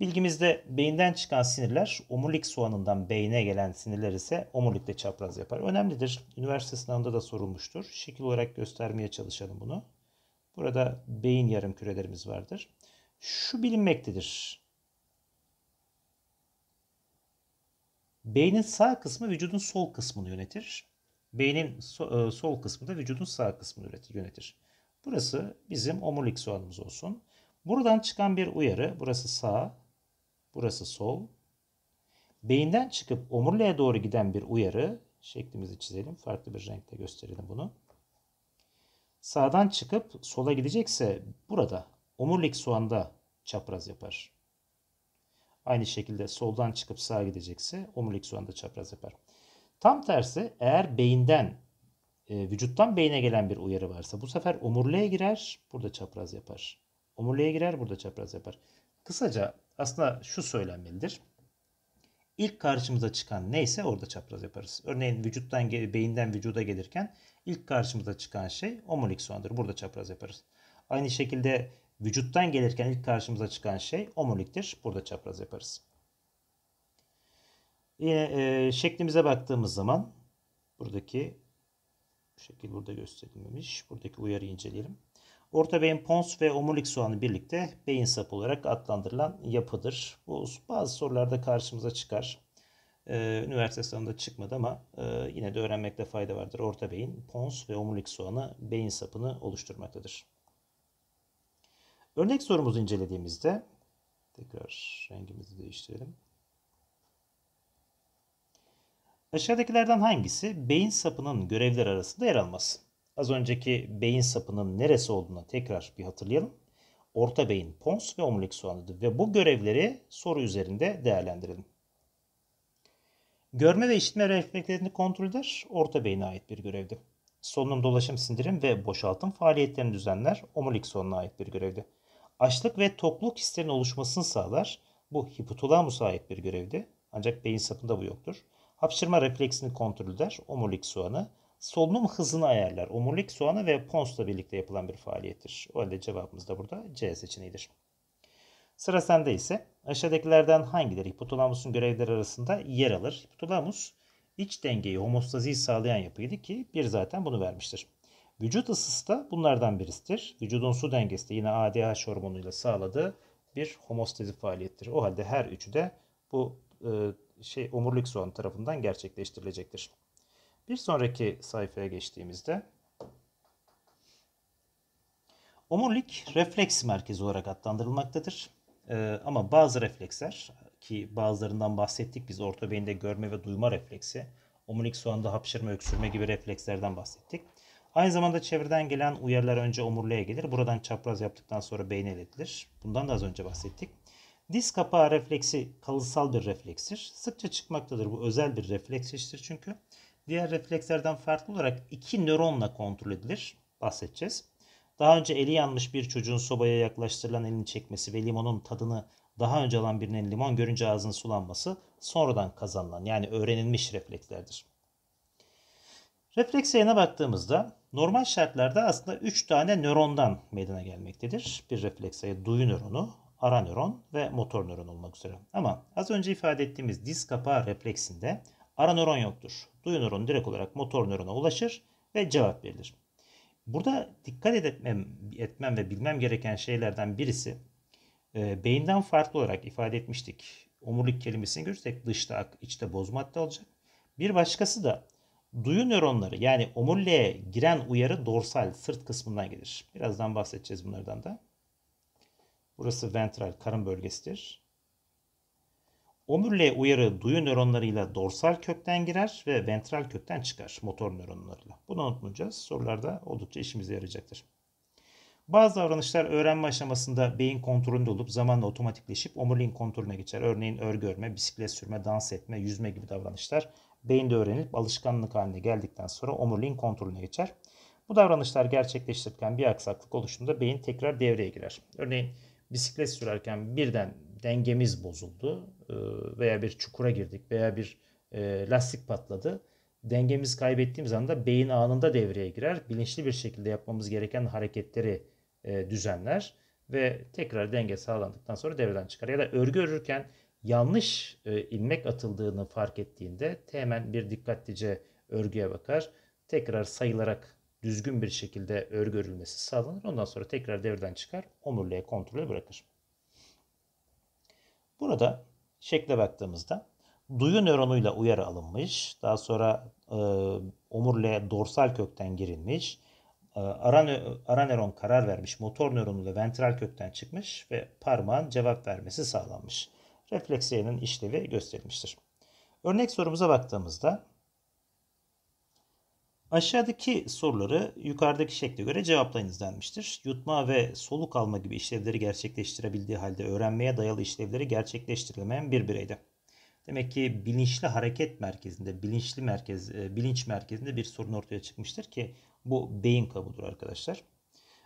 Bilgimizde beyinden çıkan sinirler omurilik soğanından beyne gelen sinirler ise omurilikte çapraz yapar. Önemlidir. Üniversite sınavında da sorulmuştur. Şekil olarak göstermeye çalışalım bunu. Burada beyin yarım kürelerimiz vardır. Şu bilinmektedir. Beynin sağ kısmı vücudun sol kısmını yönetir. Beynin so e, sol kısmı da vücudun sağ kısmını yönetir. Burası bizim omurilik soğanımız olsun. Buradan çıkan bir uyarı, burası sağ, Burası sol. Beyinden çıkıp omurluya doğru giden bir uyarı. Şeklimizi çizelim. Farklı bir renkte gösterelim bunu. Sağdan çıkıp sola gidecekse burada omurilik soğanda çapraz yapar. Aynı şekilde soldan çıkıp sağa gidecekse omurilik soğanda çapraz yapar. Tam tersi eğer beyinden e, vücuttan beyine gelen bir uyarı varsa bu sefer omurluğa girer, burada çapraz yapar. Omurluğa girer, burada çapraz yapar. Kısaca aslında şu söylenmelidir. İlk karşımıza çıkan neyse orada çapraz yaparız. Örneğin vücuttan beyinden vücuda gelirken ilk karşımıza çıkan şey omulik soğandır. Burada çapraz yaparız. Aynı şekilde vücuttan gelirken ilk karşımıza çıkan şey omuliktir. Burada çapraz yaparız. Yine e, şeklimize baktığımız zaman buradaki bu şekil burada gösterilmemiş. Buradaki uyarı inceleyelim. Orta beyin pons ve omurilik soğanı birlikte beyin sapı olarak adlandırılan yapıdır. Bu bazı sorularda karşımıza çıkar. Ee, üniversite sınavında çıkmadı ama e, yine de öğrenmekte fayda vardır. Orta beyin, pons ve omurilik soğanı beyin sapını oluşturmaktadır. Örnek sorumuzu incelediğimizde tekrar rengimizi değiştirelim. Aşağıdakilerden hangisi beyin sapının görevler arasında yer almaz? Az önceki beyin sapının neresi olduğuna tekrar bir hatırlayalım. Orta beyin, pons ve omurilik soğanıdır ve bu görevleri soru üzerinde değerlendirelim. Görme ve işitme reflekslerini kontrol eder, orta beyine ait bir görevdi. Solunum, dolaşım, sindirim ve boşaltım faaliyetlerini düzenler, omurilik soğanına ait bir görevdi. Açlık ve tokluk hislerinin oluşmasını sağlar, bu hipotalamus ait bir görevdi. Ancak beyin sapında bu yoktur. Hapşırma refleksini kontrol eder, omurilik soğanı, solunum hızını ayarlar. Omurilik soğanı ve ponsla birlikte yapılan bir faaliyettir. O halde cevabımız da burada C seçeneğidir. Sıra sende ise aşağıdakilerden hangileri hipotalamusun görevleri arasında yer alır? Hipotalamus iç dengeyi, homostaziyi sağlayan yapıydı ki bir zaten bunu vermiştir. Vücut ısısı da bunlardan birisidir. Vücudun su dengesi de yine ADH hormonuyla sağladığı bir homostazi faaliyettir. O halde her üçü de bu e, şey omurilik soğanı tarafından gerçekleştirilecektir. Bir sonraki sayfaya geçtiğimizde omurilik refleks merkezi olarak adlandırılmaktadır. Ee, ama bazı refleksler ki bazılarından bahsettik biz orta beyinde görme ve duyma refleksi, omurilik soğanda hapşırma, öksürme gibi reflekslerden bahsettik. Aynı zamanda çevreden gelen uyarılar önce omurluğa gelir. Buradan çapraz yaptıktan sonra beyne iletilir. Bundan da az önce bahsettik. Diz kapağı refleksi kalısal bir reflekstir. Sıkça çıkmaktadır. Bu özel bir refleks çünkü diğer reflekslerden farklı olarak iki nöronla kontrol edilir. Bahsedeceğiz. Daha önce eli yanmış bir çocuğun sobaya yaklaştırılan elini çekmesi ve limonun tadını daha önce alan birinin limon görünce ağzının sulanması sonradan kazanılan yani öğrenilmiş reflekslerdir. Refleks yayına baktığımızda normal şartlarda aslında 3 tane nörondan meydana gelmektedir. Bir refleks yayı duyu nöronu, ara nöron ve motor nöron olmak üzere. Ama az önce ifade ettiğimiz diz kapağı refleksinde Ara nöron yoktur. Duyu nöron direkt olarak motor nörona ulaşır ve cevap verilir. Burada dikkat etmem, etmem ve bilmem gereken şeylerden birisi e, beyinden farklı olarak ifade etmiştik. Omurilik kelimesini görürsek dışta ak, içte boz madde olacak. Bir başkası da duyu nöronları yani omurliğe giren uyarı dorsal sırt kısmından gelir. Birazdan bahsedeceğiz bunlardan da. Burası ventral karın bölgesidir. Omurilik uyarı duyu nöronlarıyla dorsal kökten girer ve ventral kökten çıkar motor nöronlarıyla. Bunu unutmayacağız. Sorularda oldukça işimize yarayacaktır. Bazı davranışlar öğrenme aşamasında beyin kontrolünde olup zamanla otomatikleşip omuriliğin kontrolüne geçer. Örneğin örgü örme, bisiklet sürme, dans etme, yüzme gibi davranışlar beyinde öğrenilip alışkanlık haline geldikten sonra omuriliğin kontrolüne geçer. Bu davranışlar gerçekleştirirken bir aksaklık oluştuğunda beyin tekrar devreye girer. Örneğin bisiklet sürerken birden dengemiz bozuldu ee, veya bir çukura girdik veya bir e, lastik patladı. Dengemiz kaybettiğimiz anda beyin anında devreye girer. Bilinçli bir şekilde yapmamız gereken hareketleri e, düzenler ve tekrar denge sağlandıktan sonra devreden çıkar. Ya da örgü örürken yanlış e, ilmek atıldığını fark ettiğinde hemen bir dikkatlice örgüye bakar. Tekrar sayılarak düzgün bir şekilde örgü örülmesi sağlanır. Ondan sonra tekrar devreden çıkar, omurluya kontrolü bırakır. Burada şekle baktığımızda duyu nöronuyla uyarı alınmış. Daha sonra e, omurle dorsal kökten girilmiş. E, ara, ara nöron karar vermiş. Motor nöronuyla ventral kökten çıkmış ve parmağın cevap vermesi sağlanmış. Refleksiyenin işlevi gösterilmiştir. Örnek sorumuza baktığımızda Aşağıdaki soruları yukarıdaki şekle göre cevaplayınız denmiştir. Yutma ve soluk alma gibi işlevleri gerçekleştirebildiği halde öğrenmeye dayalı işlevleri gerçekleştirilemeyen bir bireyde. Demek ki bilinçli hareket merkezinde, bilinçli merkez, e, bilinç merkezinde bir sorun ortaya çıkmıştır ki bu beyin kabudur arkadaşlar.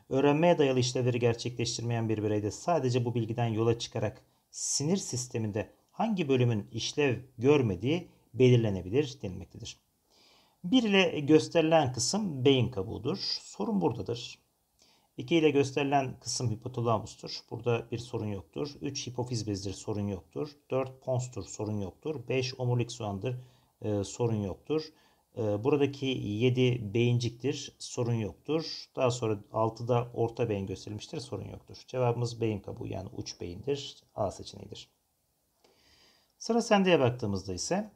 Öğrenmeye dayalı işlevleri gerçekleştirmeyen bir bireyde sadece bu bilgiden yola çıkarak sinir sisteminde hangi bölümün işlev görmediği belirlenebilir denilmektedir. 1 ile gösterilen kısım beyin kabuğudur. Sorun buradadır. 2 ile gösterilen kısım hipotalamustur. Burada bir sorun yoktur. 3 hipofiz bezidir sorun yoktur. 4 ponstur sorun yoktur. 5 omurilik soğandır e, sorun yoktur. E, buradaki 7 beyinciktir sorun yoktur. Daha sonra 6'da orta beyin gösterilmiştir sorun yoktur. Cevabımız beyin kabuğu yani uç beyindir. A seçeneğidir. Sıra sendeye baktığımızda ise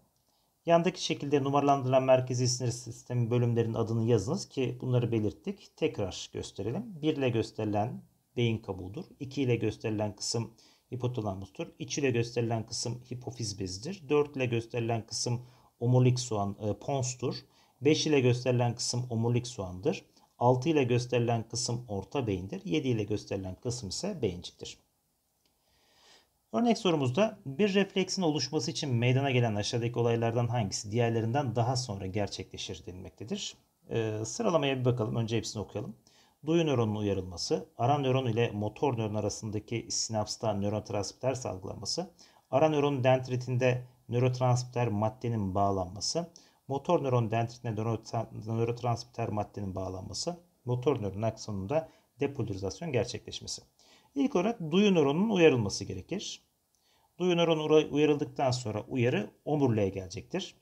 Yandaki şekilde numaralandırılan merkezi sinir sistemi bölümlerinin adını yazınız ki bunları belirttik. Tekrar gösterelim. 1 ile gösterilen beyin kabuğudur. 2 ile gösterilen kısım hipotalamustur. 3 ile gösterilen kısım hipofiz bezidir. 4 ile gösterilen kısım omurilik soğan e, ponstur. 5 ile gösterilen kısım omurilik soğandır. 6 ile gösterilen kısım orta beyindir. 7 ile gösterilen kısım ise beyinciktir. Örnek sorumuzda bir refleksin oluşması için meydana gelen aşağıdaki olaylardan hangisi diğerlerinden daha sonra gerçekleşir denilmektedir. Ee, sıralamaya bir bakalım. Önce hepsini okuyalım. Duyu nöronunun uyarılması, ara nöron ile motor nöron arasındaki sinapsta nörotransmitter salgılanması, ara nöron dendritinde nörotransmitter maddenin bağlanması, motor nöron dendritine nörotransmitter maddenin bağlanması, motor nöron aksonunda depolarizasyon gerçekleşmesi. İlk olarak duyu nöronunun uyarılması gerekir. Duyu nöron uyarıldıktan sonra uyarı omurluğa gelecektir.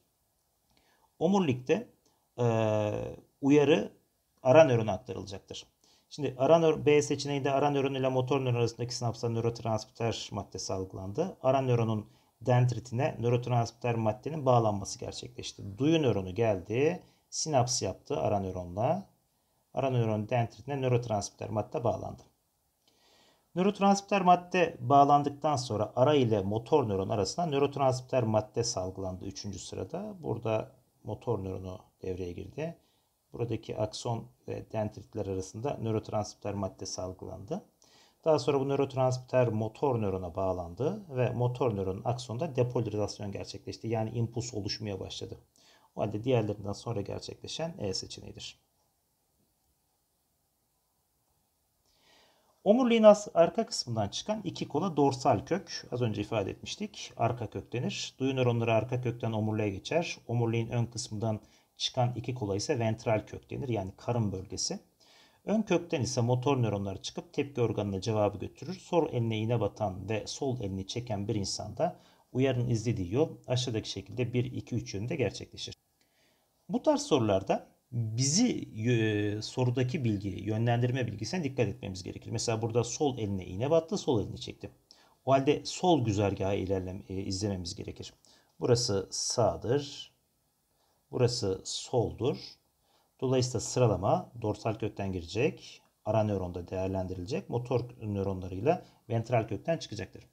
Omurlikte e, uyarı ara nörona aktarılacaktır. Şimdi ara nör, B seçeneğinde ara nöron ile motor nöron arasındaki sinapsa nörotransmitter maddesi algılandı. Ara nöronun dendritine nörotransmitter maddenin bağlanması gerçekleşti. Duyu nöronu geldi, sinaps yaptı ara nöronla. Ara nöron dendritine nörotransmitter madde bağlandı. Nörotransmitter madde bağlandıktan sonra ara ile motor nöron arasında nörotransmitter madde salgılandı 3. sırada. Burada motor nöronu devreye girdi. Buradaki akson ve dendritler arasında nörotransmitter madde salgılandı. Daha sonra bu nörotransmitter motor nörona bağlandı ve motor nöronun aksonda depolarizasyon gerçekleşti. Yani impuls oluşmaya başladı. O halde diğerlerinden sonra gerçekleşen E seçeneğidir. Omuriliğin az arka kısmından çıkan iki kola dorsal kök. Az önce ifade etmiştik. Arka kök denir. Duyu nöronları arka kökten omurluğa geçer. Omuriliğin ön kısmından çıkan iki kola ise ventral kök denir. Yani karın bölgesi. Ön kökten ise motor nöronları çıkıp tepki organına cevabı götürür. Sol eline iğne batan ve sol elini çeken bir insanda uyarın izlediği yol aşağıdaki şekilde 1-2-3 yönünde gerçekleşir. Bu tarz sorularda bizi e, sorudaki bilgi, yönlendirme bilgisine dikkat etmemiz gerekir. Mesela burada sol eline iğne battı, sol elini çekti. O halde sol güzergahı ilerlem, e, izlememiz gerekir. Burası sağdır, burası soldur. Dolayısıyla sıralama dorsal kökten girecek, ara nöronda değerlendirilecek, motor nöronlarıyla ventral kökten çıkacaktır.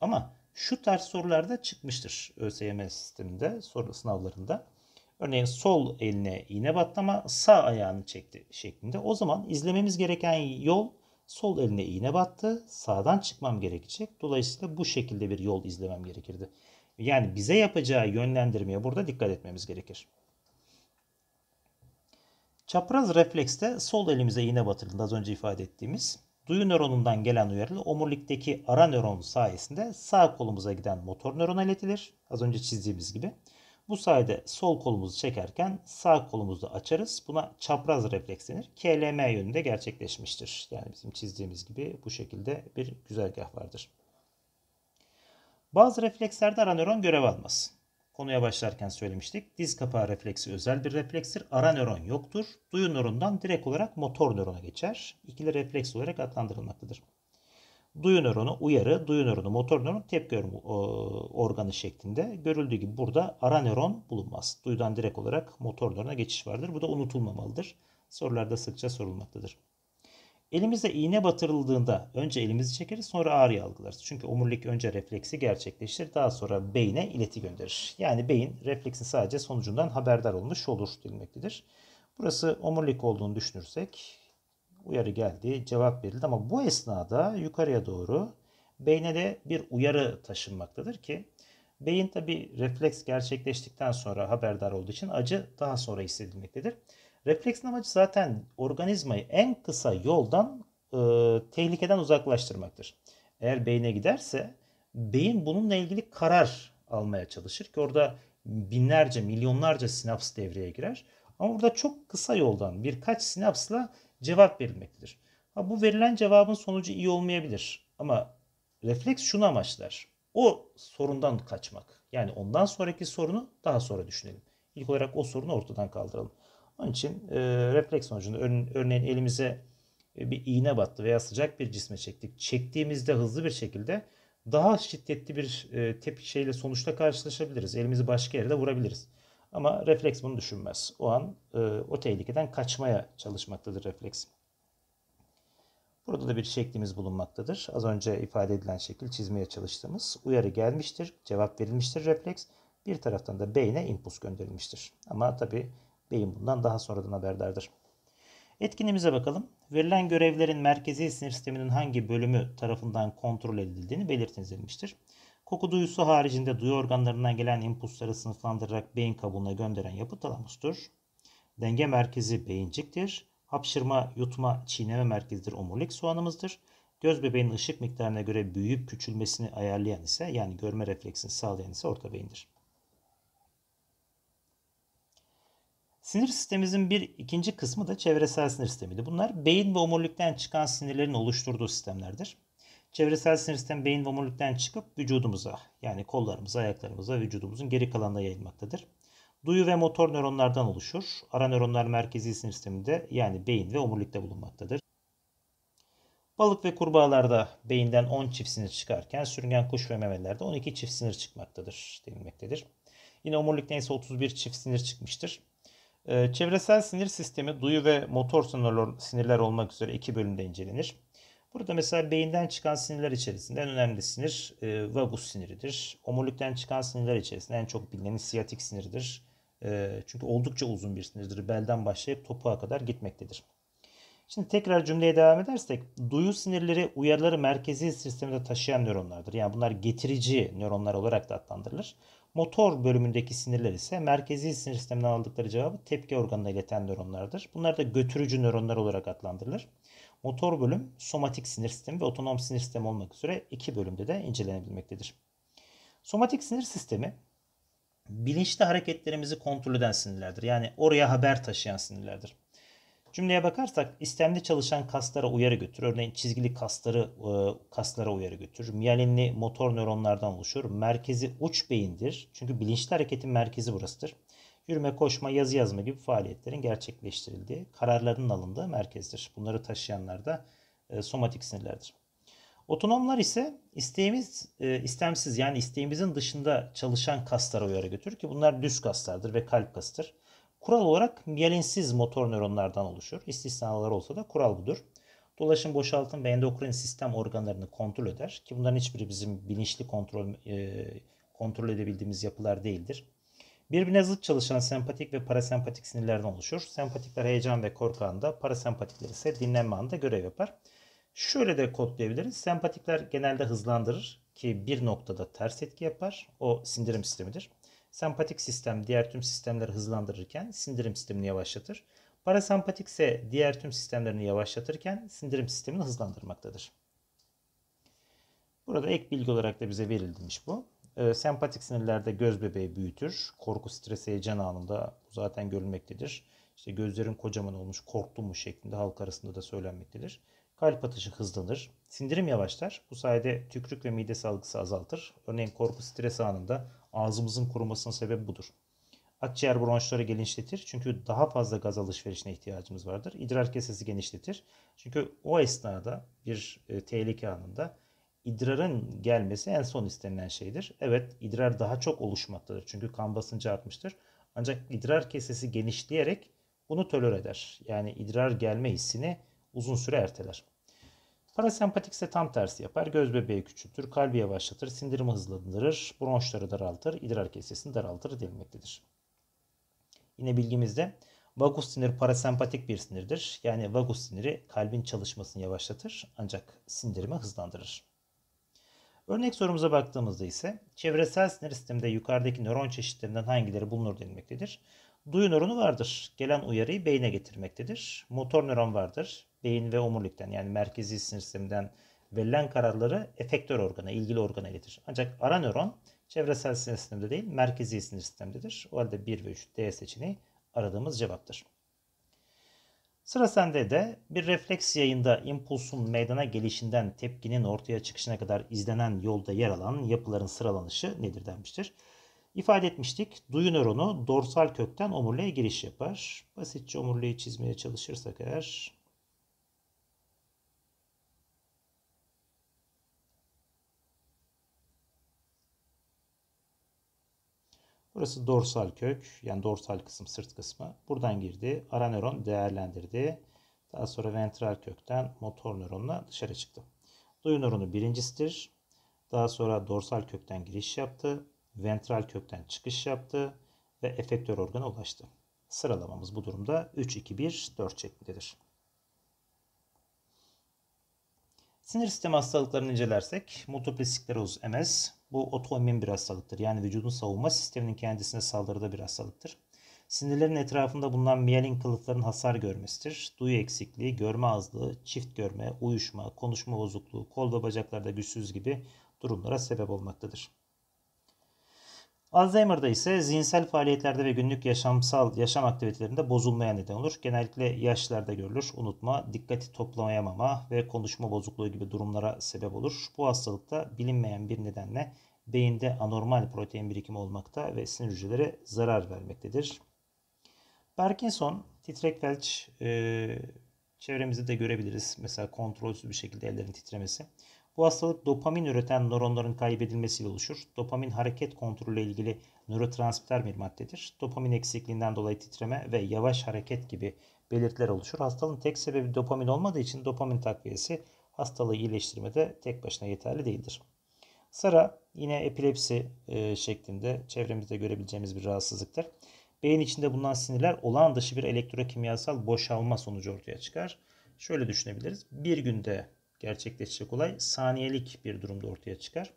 Ama şu tarz sorularda çıkmıştır ÖSYM sisteminde, soru sınavlarında. Örneğin sol eline iğne battı ama sağ ayağını çekti şeklinde. O zaman izlememiz gereken yol sol eline iğne battı. Sağdan çıkmam gerekecek. Dolayısıyla bu şekilde bir yol izlemem gerekirdi. Yani bize yapacağı yönlendirmeye burada dikkat etmemiz gerekir. Çapraz reflekste sol elimize iğne batırıldı az önce ifade ettiğimiz. Duyu nöronundan gelen uyarı omurlikteki ara nöron sayesinde sağ kolumuza giden motor nörona iletilir. Az önce çizdiğimiz gibi. Bu sayede sol kolumuzu çekerken sağ kolumuzu açarız. Buna çapraz refleks denir. KLM yönünde gerçekleşmiştir. Yani bizim çizdiğimiz gibi bu şekilde bir güzergah vardır. Bazı reflekslerde ara nöron görev almaz. Konuya başlarken söylemiştik. Diz kapağı refleksi özel bir reflekstir. Ara nöron yoktur. Duyu nörondan direkt olarak motor nörona geçer. İkili refleks olarak adlandırılmaktadır duyu nöronu uyarı, duyu nöronu motor nöron tepki organı şeklinde. Görüldüğü gibi burada ara nöron bulunmaz. Duyudan direkt olarak motor nörona geçiş vardır. Bu da unutulmamalıdır. Sorularda sıkça sorulmaktadır. Elimize iğne batırıldığında önce elimizi çekeriz sonra ağrıyı algılarız. Çünkü omurilik önce refleksi gerçekleştirir daha sonra beyne ileti gönderir. Yani beyin refleksin sadece sonucundan haberdar olmuş olur denilmektedir. Burası omurilik olduğunu düşünürsek uyarı geldi, cevap verildi ama bu esnada yukarıya doğru beyne de bir uyarı taşınmaktadır ki beyin tabi refleks gerçekleştikten sonra haberdar olduğu için acı daha sonra hissedilmektedir. Refleksin amacı zaten organizmayı en kısa yoldan e, tehlikeden uzaklaştırmaktır. Eğer beyne giderse beyin bununla ilgili karar almaya çalışır ki orada binlerce, milyonlarca sinaps devreye girer. Ama burada çok kısa yoldan birkaç sinapsla cevap verilmektedir. Ha, bu verilen cevabın sonucu iyi olmayabilir ama refleks şunu amaçlar. O sorundan kaçmak. Yani ondan sonraki sorunu daha sonra düşünelim. İlk olarak o sorunu ortadan kaldıralım. Onun için e, refleks sonucunda ör, örneğin elimize e, bir iğne battı veya sıcak bir cisme çektik. Çektiğimizde hızlı bir şekilde daha şiddetli bir e, tepki şeyle sonuçla karşılaşabiliriz. Elimizi başka yere de vurabiliriz. Ama refleks bunu düşünmez. O an e, o tehlikeden kaçmaya çalışmaktadır refleks. Burada da bir şeklimiz bulunmaktadır. Az önce ifade edilen şekil çizmeye çalıştığımız uyarı gelmiştir, cevap verilmiştir refleks. Bir taraftan da beyne impuls gönderilmiştir. Ama tabii beyin bundan daha sonradan haberdardır. Etkinimize bakalım. Verilen görevlerin merkezi sinir sisteminin hangi bölümü tarafından kontrol edildiğini belirtinilmiştir. Koku duyusu haricinde duyu organlarından gelen impulsları sınıflandırarak beyin kabuğuna gönderen yapı talamustur. Denge merkezi beyinciktir. Hapşırma, yutma, çiğneme merkezidir omurilik soğanımızdır. Göz bebeğinin ışık miktarına göre büyüyüp küçülmesini ayarlayan ise yani görme refleksini sağlayan ise orta beyindir. Sinir sistemimizin bir ikinci kısmı da çevresel sinir sistemidir. Bunlar beyin ve omurilikten çıkan sinirlerin oluşturduğu sistemlerdir. Çevresel sinir sistemi beyin omurilikten çıkıp vücudumuza yani kollarımıza, ayaklarımıza, vücudumuzun geri kalanına yayılmaktadır. Duyu ve motor nöronlardan oluşur. Ara nöronlar merkezi sinir sisteminde yani beyin ve omurilikte bulunmaktadır. Balık ve kurbağalarda beyinden 10 çift sinir çıkarken sürüngen kuş ve memelerde 12 çift sinir çıkmaktadır denilmektedir. Yine omurilikte ise 31 çift sinir çıkmıştır. Ee, çevresel sinir sistemi duyu ve motor sinirler olmak üzere iki bölümde incelenir. Burada mesela beyinden çıkan sinirler içerisinde en önemli sinir e, vagus siniridir. Omurilikten çıkan sinirler içerisinde en çok bilinen siyatik siniridir. E, çünkü oldukça uzun bir sinirdir. Belden başlayıp topuğa kadar gitmektedir. Şimdi tekrar cümleye devam edersek duyu sinirleri uyarıları merkezi sistemde taşıyan nöronlardır. Yani bunlar getirici nöronlar olarak da adlandırılır. Motor bölümündeki sinirler ise merkezi sinir sisteminden aldıkları cevabı tepki organına ileten nöronlardır. Bunlar da götürücü nöronlar olarak adlandırılır. Motor bölüm somatik sinir sistemi ve otonom sinir sistemi olmak üzere iki bölümde de incelenebilmektedir. Somatik sinir sistemi bilinçli hareketlerimizi kontrol eden sinirlerdir. Yani oraya haber taşıyan sinirlerdir. Cümleye bakarsak istemli çalışan kaslara uyarı götürür. Örneğin çizgili kasları e, kaslara uyarı götürür. Miyalinli motor nöronlardan oluşur. Merkezi uç beyindir. Çünkü bilinçli hareketin merkezi burasıdır. Yürüme, koşma, yazı yazma gibi faaliyetlerin gerçekleştirildiği, kararların alındığı merkezdir. Bunları taşıyanlar da e, somatik sinirlerdir. Otonomlar ise isteğimiz, e, istemsiz yani isteğimizin dışında çalışan kaslara uyarı götürür ki bunlar düz kaslardır ve kalp kasıdır. Kural olarak miyelinsiz motor nöronlardan oluşur. İstisnalar olsa da kural budur. Dolaşım, boşaltım ve endokrin sistem organlarını kontrol eder ki bunların hiçbiri bizim bilinçli kontrol e, kontrol edebildiğimiz yapılar değildir. Birbirine zıt çalışan sempatik ve parasempatik sinirlerden oluşur. Sempatikler heyecan ve korku anında, parasempatikler ise dinlenme anda görev yapar. Şöyle de kodlayabiliriz. Sempatikler genelde hızlandırır ki bir noktada ters etki yapar. O sindirim sistemidir. Sempatik sistem diğer tüm sistemleri hızlandırırken sindirim sistemini yavaşlatır. Parasempatik ise diğer tüm sistemlerini yavaşlatırken sindirim sistemini hızlandırmaktadır. Burada ek bilgi olarak da bize verilmiş bu. E, sempatik sinirlerde göz bebeği büyütür. Korku, stres, heyecan anında bu zaten görülmektedir. İşte gözlerin kocaman olmuş, korktu mu şeklinde halk arasında da söylenmektedir. Kalp atışı hızlanır. Sindirim yavaşlar. Bu sayede tükürük ve mide salgısı azaltır. Örneğin korku stres anında ağzımızın kurumasının sebebi budur. Akciğer bronşları genişletir çünkü daha fazla gaz alışverişine ihtiyacımız vardır. İdrar kesesi genişletir çünkü o esnada bir e, tehlike anında idrarın gelmesi en son istenilen şeydir. Evet idrar daha çok oluşmaktadır çünkü kan basıncı artmıştır. Ancak idrar kesesi genişleyerek bunu tolör eder. Yani idrar gelme hissini uzun süre erteler. Parasempatik ise tam tersi yapar. Göz bebeği küçültür, kalbi yavaşlatır, sindirimi hızlandırır, bronşları daraltır, idrar kesesini daraltır denilmektedir. Yine bilgimizde vagus sinir parasempatik bir sinirdir. Yani vagus siniri kalbin çalışmasını yavaşlatır ancak sindirimi hızlandırır. Örnek sorumuza baktığımızda ise çevresel sinir sisteminde yukarıdaki nöron çeşitlerinden hangileri bulunur denilmektedir. Duyu nöronu vardır. Gelen uyarıyı beyne getirmektedir. Motor nöron vardır. Beyin ve omurilikten yani merkezi sinir sisteminden verilen kararları efektör organa, ilgili organa iletir. Ancak ara nöron çevresel sinir sisteminde değil, merkezi sinir sistemdedir. O halde 1 ve 3 D seçeneği aradığımız cevaptır. Sıra sende de bir refleks yayında impulsun meydana gelişinden tepkinin ortaya çıkışına kadar izlenen yolda yer alan yapıların sıralanışı nedir denmiştir. İfade etmiştik. Duyu nöronu dorsal kökten omurluğa giriş yapar. Basitçe omurluğu çizmeye çalışırsak eğer Burası dorsal kök yani dorsal kısım sırt kısmı. Buradan girdi. Ara nöron değerlendirdi. Daha sonra ventral kökten motor nöronla dışarı çıktı. Duyu nöronu birincisidir. Daha sonra dorsal kökten giriş yaptı. Ventral kökten çıkış yaptı. Ve efektör organa ulaştı. Sıralamamız bu durumda 3-2-1-4 şeklindedir. Sinir sistemi hastalıklarını incelersek multiple skleroz MS, bu otoimmün bir hastalıktır. Yani vücudun savunma sisteminin kendisine saldırıda bir hastalıktır. Sinirlerin etrafında bulunan miyelin kılıfların hasar görmesidir. Duyu eksikliği, görme azlığı, çift görme, uyuşma, konuşma bozukluğu, kol ve bacaklarda güçsüz gibi durumlara sebep olmaktadır. Alzheimer'da ise zihinsel faaliyetlerde ve günlük yaşamsal yaşam aktivitelerinde bozulmaya neden olur. Genellikle yaşlarda görülür. Unutma, dikkati toplayamama ve konuşma bozukluğu gibi durumlara sebep olur. Bu hastalıkta bilinmeyen bir nedenle beyinde anormal protein birikimi olmakta ve sinir hücrelere zarar vermektedir. Parkinson, titrek felç e, çevremizde de görebiliriz. Mesela kontrolsüz bir şekilde ellerin titremesi. Bu hastalık dopamin üreten nöronların kaybedilmesiyle oluşur. Dopamin hareket kontrolü ile ilgili nörotransmitter bir maddedir. Dopamin eksikliğinden dolayı titreme ve yavaş hareket gibi belirtiler oluşur. Hastalığın tek sebebi dopamin olmadığı için dopamin takviyesi hastalığı iyileştirmede tek başına yeterli değildir. Sara yine epilepsi e, şeklinde çevremizde görebileceğimiz bir rahatsızlıktır. Beyin içinde bulunan sinirler olağan dışı bir elektrokimyasal boşalma sonucu ortaya çıkar. Şöyle düşünebiliriz. Bir günde gerçekleşecek olay saniyelik bir durumda ortaya çıkar.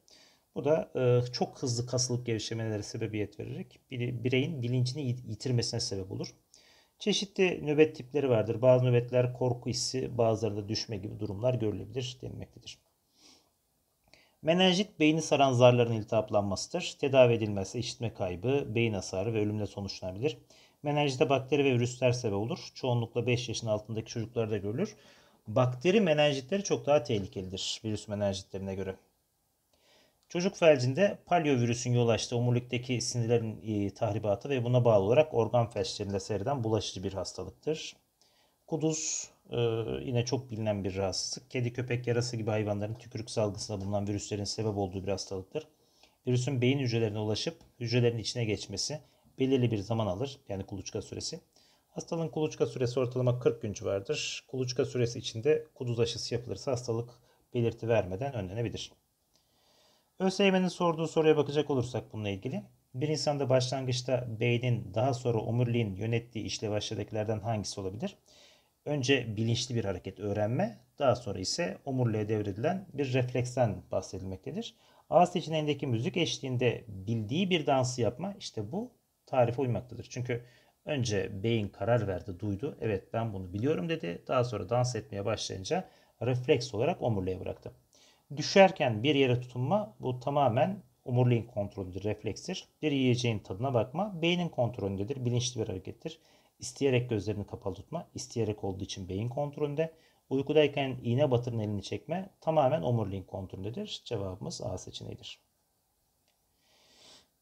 Bu da e, çok hızlı kasılıp gevşemelere sebebiyet vererek bireyin bilincini yitirmesine sebep olur. Çeşitli nöbet tipleri vardır. Bazı nöbetler korku hissi, bazılarında düşme gibi durumlar görülebilir denilmektedir. Menenjit beyni saran zarların iltihaplanmasıdır. Tedavi edilmezse işitme kaybı, beyin hasarı ve ölümle sonuçlanabilir. Menenjite bakteri ve virüsler sebep olur. Çoğunlukla 5 yaşın altındaki çocuklarda görülür. Bakteri menenjitleri çok daha tehlikelidir virüs menenjitlerine göre. Çocuk felcinde paliovirüsün yol açtığı omurlikteki sinirlerin e, tahribatı ve buna bağlı olarak organ felçlerinde seyreden bulaşıcı bir hastalıktır. Kuduz e, yine çok bilinen bir rahatsızlık. Kedi, köpek yarası gibi hayvanların tükürük salgısında bulunan virüslerin sebep olduğu bir hastalıktır. Virüsün beyin hücrelerine ulaşıp hücrelerin içine geçmesi belirli bir zaman alır yani kuluçka süresi Hastalığın kuluçka süresi ortalama 40 gün civarıdır. Kuluçka süresi içinde kuduz aşısı yapılırsa hastalık belirti vermeden önlenebilir. ÖSYM'nin sorduğu soruya bakacak olursak bununla ilgili. Bir insanda başlangıçta beynin daha sonra omuriliğin yönettiği işle başladıklardan hangisi olabilir? Önce bilinçli bir hareket öğrenme, daha sonra ise omuriliğe devredilen bir refleksten bahsedilmektedir. A seçeneğindeki müzik eşliğinde bildiği bir dansı yapma işte bu tarife uymaktadır. Çünkü Önce beyin karar verdi, duydu. Evet ben bunu biliyorum dedi. Daha sonra dans etmeye başlayınca refleks olarak omurluya bıraktı. Düşerken bir yere tutunma bu tamamen omurliğin kontrolüdür, reflekstir. Bir yiyeceğin tadına bakma beynin kontrolündedir, bilinçli bir harekettir. İsteyerek gözlerini kapalı tutma, isteyerek olduğu için beyin kontrolünde. Uykudayken iğne batırın elini çekme tamamen omurliğin kontrolündedir. Cevabımız A seçeneğidir.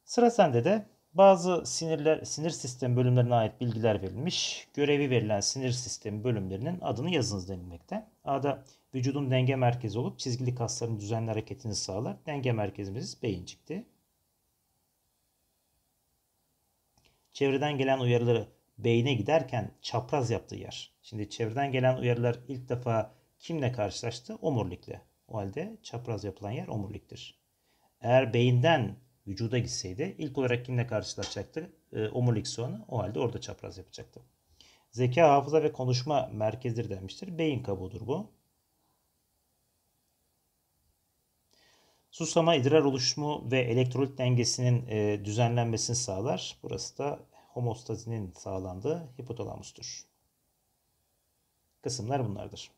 Sıra sende de bazı sinirler, sinir sistemi bölümlerine ait bilgiler verilmiş. Görevi verilen sinir sistemi bölümlerinin adını yazınız denilmekte. A'da vücudun denge merkezi olup çizgili kasların düzenli hareketini sağlar. Denge merkezimiz beyincikti. Çevreden gelen uyarıları beyne giderken çapraz yaptığı yer. Şimdi çevreden gelen uyarılar ilk defa kimle karşılaştı? Omurlikle. O halde çapraz yapılan yer omurliktir. Eğer beyinden vücuda gitseydi ilk olarak kimle karşılaşacaktı? E, ee, omurilik soğanı. O halde orada çapraz yapacaktı. Zeka, hafıza ve konuşma merkezidir denmiştir. Beyin kabuğudur bu. Susama idrar oluşumu ve elektrolit dengesinin e, düzenlenmesini sağlar. Burası da homostazinin sağlandığı hipotalamustur. Kısımlar bunlardır.